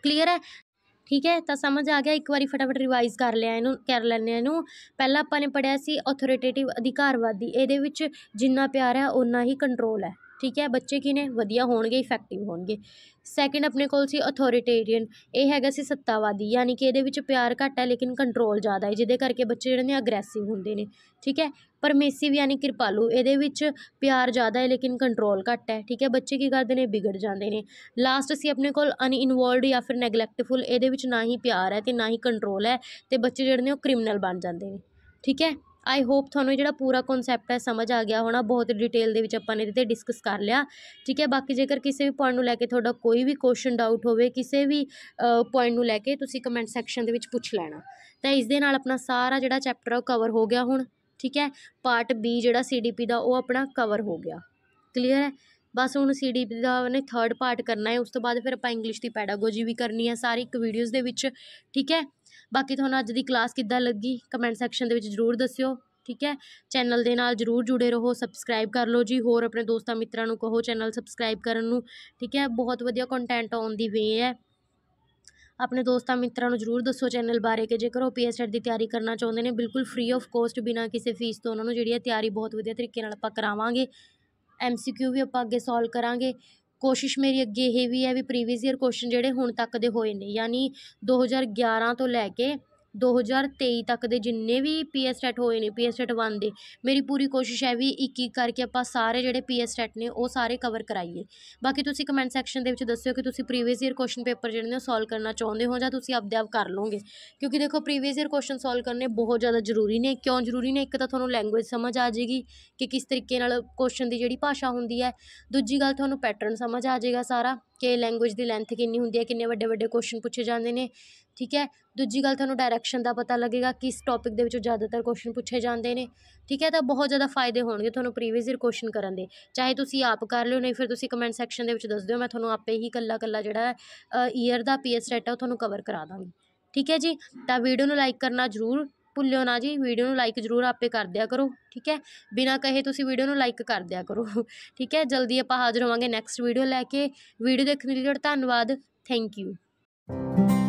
ਕਲੀਅਰ ਹੈ ਠੀਕ ਹੈ ਤਾਂ ਸਮਝ ਆ ਗਿਆ ਇੱਕ ਵਾਰੀ ਫਟਾਫਟ ਰਿਵਾਈਜ਼ ਕਰ ਲਿਆ ਇਹਨੂੰ ਕਰ ਲੈਣੇ ਇਹਨੂੰ ਪਹਿਲਾਂ ਆਪਾਂ ਨੇ ਪੜਿਆ ਸੀ ਅਥੋਰਿਟੇਟਿਵ ਅਧਿਕਾਰਵਾਦੀ ਇਹਦੇ ਵਿੱਚ ਜਿੰਨਾ ਪਿਆਰ ਹੈ ਓਨਾ ਹੀ ਕੰਟਰੋਲ ਹੈ ਠੀਕ ਹੈ ਬੱਚੇ ਕੀ ਨੇ ਵਧੀਆ ਹੋਣਗੇ ਇਫੈਕਟਿਵ ਹੋਣਗੇ ਸੈਕਿੰਡ ਆਪਣੇ ਕੋਲ ਸੀ ਅਥੋਰਿਟੇਰੀਅਨ ਇਹ ਹੈਗਾ ਸੀ ਸੱਤਾਵਾਦੀ ਯਾਨੀ ਕਿ ਇਹਦੇ ਵਿੱਚ ਪਿਆਰ ਘੱਟ ਹੈ ਲੇਕਿਨ ਕੰਟਰੋਲ ਜ਼ਿਆਦਾ ਹੈ ਜਿਹਦੇ ਕਰਕੇ ਬੱਚੇ ਜਿਹੜੇ ਨੇ ਅਗਰੈਸਿਵ ਹੁੰਦੇ ਨੇ ਠੀਕ ਹੈ ਪਰਮੇਸਿਵ ਯਾਨੀ ਕਿਰਪਾਲੂ ਇਹਦੇ ਵਿੱਚ ਪਿਆਰ ਜ਼ਿਆਦਾ ਹੈ ਲੇਕਿਨ ਕੰਟਰੋਲ ਘੱਟ ਹੈ ਠੀਕ ਹੈ ਬੱਚੇ ਕੀ ਕਰਦੇ ਨੇ ਵਿਗੜ ਜਾਂਦੇ ਨੇ ਲਾਸਟ ਸੀ ਆਪਣੇ ਕੋਲ ਅਨਇਨਵੋਲਡ ਜਾਂ ਫਿਰ ਨੈਗਲੈਕਟਫੁਲ ਇਹਦੇ ਵਿੱਚ ਨਾ ਹੀ ਪਿਆਰ ਹੈ ਤੇ ਨਾ ਹੀ ਕੰਟਰੋਲ ਹੈ ਤੇ ਬੱਚੇ ਜਿਹੜੇ ਨੇ ਉਹ ਕ੍ਰਿਮੀਨਲ ਬਣ ਜਾਂਦੇ ਨੇ ਠੀਕ ਹੈ ਆਈ ਹੋਪ ਤੁਹਾਨੂੰ ਜਿਹੜਾ ਪੂਰਾ ਕਨਸੈਪਟ ਹੈ ਸਮਝ ਆ ਗਿਆ ਹੋਣਾ ਬਹੁਤ ਡਿਟੇਲ ਦੇ ਵਿੱਚ ਆਪਾਂ ਨੇ ਇਹਦੇ ਤੇ ਡਿਸਕਸ ਕਰ ਲਿਆ ਠੀਕ ਹੈ ਬਾਕੀ ਜੇਕਰ ਕਿਸੇ ਵੀ ਪੁਆਇੰਟ ਨੂੰ ਲੈ ਕੇ ਤੁਹਾਡਾ ਕੋਈ ਵੀ ਕੁਐਸਚਨ ਡਾਊਟ ਹੋਵੇ ਕਿਸੇ ਵੀ ਪੁਆਇੰਟ ਨੂੰ ਲੈ ਕੇ ਤੁਸੀਂ ਕਮੈਂਟ ਸੈਕਸ਼ਨ ਦੇ ਵਿੱਚ ਪੁੱਛ ਲੈਣਾ ਤਾਂ ਇਸ ਦੇ ਨਾਲ ਆਪਣਾ ਸਾਰਾ ਜਿਹੜਾ ਚੈਪਟਰ ਉਹ ਕਵਰ ਹੋ ਗਿਆ ਹੁਣ ਠੀਕ ਹੈ ਪਾਰਟ ਬੀ ਜਿਹੜਾ ਸੀਡੀਪੀ ਦਾ ਉਹ ਆਪਣਾ ਕਵਰ ਹੋ ਗਿਆ ਕਲੀਅਰ ਹੈ ਬਸ ਹੁਣ ਸੀਡੀ ਦਾ ਨੇ ਥਰਡ ਪਾਰਟ ਕਰਨਾ ਹੈ ਉਸ ਤੋਂ ਬਾਅਦ ਫਿਰ ਆਪਾਂ ਇੰਗਲਿਸ਼ ਦੀ ਪੈਡਾਗੋਜੀ ਵੀ ਕਰਨੀ ਹੈ ਸਾਰੀ ਇੱਕ ਵੀਡੀਓਜ਼ ਦੇ ਵਿੱਚ ਠੀਕ ਹੈ ਬਾਕੀ ਤੁਹਾਨੂੰ ਅੱਜ ਦੀ ਕਲਾਸ ਕਿੱਦਾਂ ਲੱਗੀ ਕਮੈਂਟ ਸੈਕਸ਼ਨ ਦੇ ਵਿੱਚ ਜ਼ਰੂਰ ਦੱਸਿਓ ਠੀਕ ਹੈ ਚੈਨਲ ਦੇ ਨਾਲ ਜਰੂਰ ਜੁੜੇ ਰਹੋ ਸਬਸਕ੍ਰਾਈਬ ਕਰ ਲਓ ਜੀ ਹੋਰ ਆਪਣੇ ਦੋਸਤਾਂ ਮਿੱਤਰਾਂ ਨੂੰ ਕਹੋ ਚੈਨਲ ਸਬਸਕ੍ਰਾਈਬ ਕਰਨ ਨੂੰ ਠੀਕ ਹੈ ਬਹੁਤ ਵਧੀਆ ਕੰਟੈਂਟ ਆਉਣ ਦੀ ਵੇ ਹੈ ਆਪਣੇ ਦੋਸਤਾਂ ਮਿੱਤਰਾਂ ਨੂੰ ਜਰੂਰ ਦੱਸੋ ਚੈਨਲ ਬਾਰੇ ਕਿ ਜੇਕਰ ਉਹ ਪੀਐਸਐਟ ਦੀ ਤਿਆਰੀ ਕਰਨਾ ਚਾਹੁੰਦੇ ਨੇ ਬਿਲਕੁਲ ਫ੍ਰੀ ਆਫ ਕੋਸਟ ਬਿਨਾ ਕਿਸੇ ਫੀਸ ਤੋਂ ਉਹਨਾਂ ਨੂੰ ਜਿਹੜੀ ਹੈ ਤਿਆਰੀ ਬਹੁਤ ਵਧੀਆ ਤਰੀਕੇ ਨਾਲ ਆਪਾਂ ਕਰਾਵਾਂਗੇ ਐਮ ਵੀ ਆਪਾਂ ਅੱਗੇ ਸੋਲਵ ਕਰਾਂਗੇ ਕੋਸ਼ਿਸ਼ ਮੇਰੀ ਅੱਗੇ ਇਹ ਵੀ ਹੈ ਵੀ ਪ੍ਰੀਵੀਅਸ ਈਅਰ ਕੁਐਸਚਨ ਜਿਹੜੇ ਹੁਣ ਤੱਕ ਦੇ ਹੋਏ ਨੇ ਯਾਨੀ 2011 ਤੋਂ ਲੈ ਕੇ 2023 ਤੱਕ ਦੇ ਜਿੰਨੇ ਵੀ ਪੀ ਹੋਏ ਨੇ ਪੀ ਐੱਸ ਵਨ ਦੇ ਮੇਰੀ ਪੂਰੀ ਕੋਸ਼ਿਸ਼ ਹੈ ਵੀ ਇੱਕ ਇੱਕ ਕਰਕੇ ਆਪਾਂ ਸਾਰੇ ਜਿਹੜੇ ਪੀ ਨੇ ਉਹ ਸਾਰੇ ਕਵਰ ਕਰਾਈਏ ਬਾਕੀ ਤੁਸੀਂ ਕਮੈਂਟ ਸੈਕਸ਼ਨ ਦੇ ਵਿੱਚ ਦੱਸਿਓ ਕਿ ਤੁਸੀਂ ਪ੍ਰੀਵੀਅਸ ਈਅਰ ਕੁਐਸਚਨ ਪੇਪਰ ਜਿਹੜੇ ਨੇ ਉਹ ਸੋਲਵ ਕਰਨਾ ਚਾਹੁੰਦੇ ਹੋ ਜਾਂ ਤੁਸੀਂ ਆਪਦੇ ਆਪ ਕਰ ਲਓਗੇ ਕਿਉਂਕਿ ਦੇਖੋ ਪ੍ਰੀਵੀਅਸ ਈਅਰ ਕੁਐਸਚਨ ਸੋਲਵ ਕਰਨੇ ਬਹੁਤ ਜ਼ਿਆਦਾ ਜ਼ਰੂਰੀ ਨੇ ਕਿਉਂ ਜ਼ਰੂਰੀ ਨੇ ਇੱਕ ਤਾਂ ਤੁਹਾਨੂੰ ਲੈਂਗੁਏਜ ਸਮਝ ਆ ਜਾਏਗੀ ਕਿ ਕਿਸ ਤਰੀਕੇ ਨਾਲ ਕੁਐਸਚਨ ਦੀ ਜਿਹੜੀ ਭਾਸ਼ਾ ਹੁੰਦੀ ਹੈ ਦੂਜੀ ਗੱਲ ਤੁਹਾਨੂੰ ਪੈਟਰਨ ਸਮਝ ਆ ਜਾਏਗਾ ਸਾਰਾ ਕਿ ਲੈਂਗੁਏਜ ਦੀ ਲੈਂਥ ਕਿੰਨੀ ਹੁੰਦੀ ਹੈ ਕਿੰਨੇ ਵੱਡੇ ਵੱਡੇ ਕੁਐਸਚਨ ਪੁੱਛੇ ਜਾਂਦੇ ਨੇ ਠੀਕ ਹੈ ਦੂਜੀ ਗੱਲ ਤੁਹਾਨੂੰ ਡਾਇਰੈਕਸ਼ਨ ਦਾ ਪਤਾ ਲੱਗੇਗਾ ਕਿਸ ਟੌਪਿਕ ਦੇ ਵਿੱਚੋਂ ਜ਼ਿਆਦਾਤਰ ਕੁਐਸਚਨ ਪੁੱਛੇ ਜਾਂਦੇ ਨੇ ਠੀਕ ਹੈ ਤਾਂ ਬਹੁਤ ਜ਼ਿਆਦਾ ਫਾਇਦੇ ਹੋਣਗੇ ਤੁਹਾਨੂੰ ਪ੍ਰੀਵੀਅਸ ਈਅਰ ਕੁਐਸਚਨ ਕਰਨ ਦੇ ਚਾਹੇ ਤੁਸੀਂ ਆਪ ਕਰ ਲਿਓ ਨਹੀਂ ਫਿਰ ਤੁਸੀਂ ਕਮੈਂਟ ਸੈਕਸ਼ਨ ਦੇ ਵਿੱਚ ਦੱਸ ਦਿਓ ਮੈਂ ਤੁਹਾਨੂੰ ਆਪੇ ਹੀ ਕੱਲਾ ਕੱਲਾ ਜਿਹੜਾ ਈਅਰ ਦਾ ਪੀਐਸ ਰੈਟ ਆ ਉਹ ਤੁਹਾਨੂੰ ਕਵਰ ਕਰਾ ਦਾਂਗੀ ਠੀਕ ਹੈ ਜੀ ਤਾਂ ਵੀਡੀਓ ਨੂੰ ਲਾਈਕ ਕਰਨਾ ਜ਼ਰੂਰ ਭੁੱਲਿਓ ਨਾ ਜੀ ਵੀਡੀਓ ਨੂੰ ਲਾਈਕ ਜ਼ਰੂਰ ਆਪੇ ਕਰ ਦਿਆ ਕਰੋ ਠੀਕ ਹੈ ਬਿਨਾ ਕਹੇ ਤੁਸੀਂ ਵੀਡੀਓ ਨੂੰ ਲਾਈਕ ਕਰ ਦਿਆ ਕਰੋ ਠੀਕ ਹੈ ਜਲਦੀ ਆਪਾਂ ਹਾਜ਼ਰ ਹੋਵਾਂਗੇ ਨੈਕਸਟ ਵੀਡੀਓ ਲੈ ਕੇ ਵੀਡੀਓ ਦੇਖਣ ਲਈ ਧੰਨਵਾਦ ਥੈਂਕ ਯੂ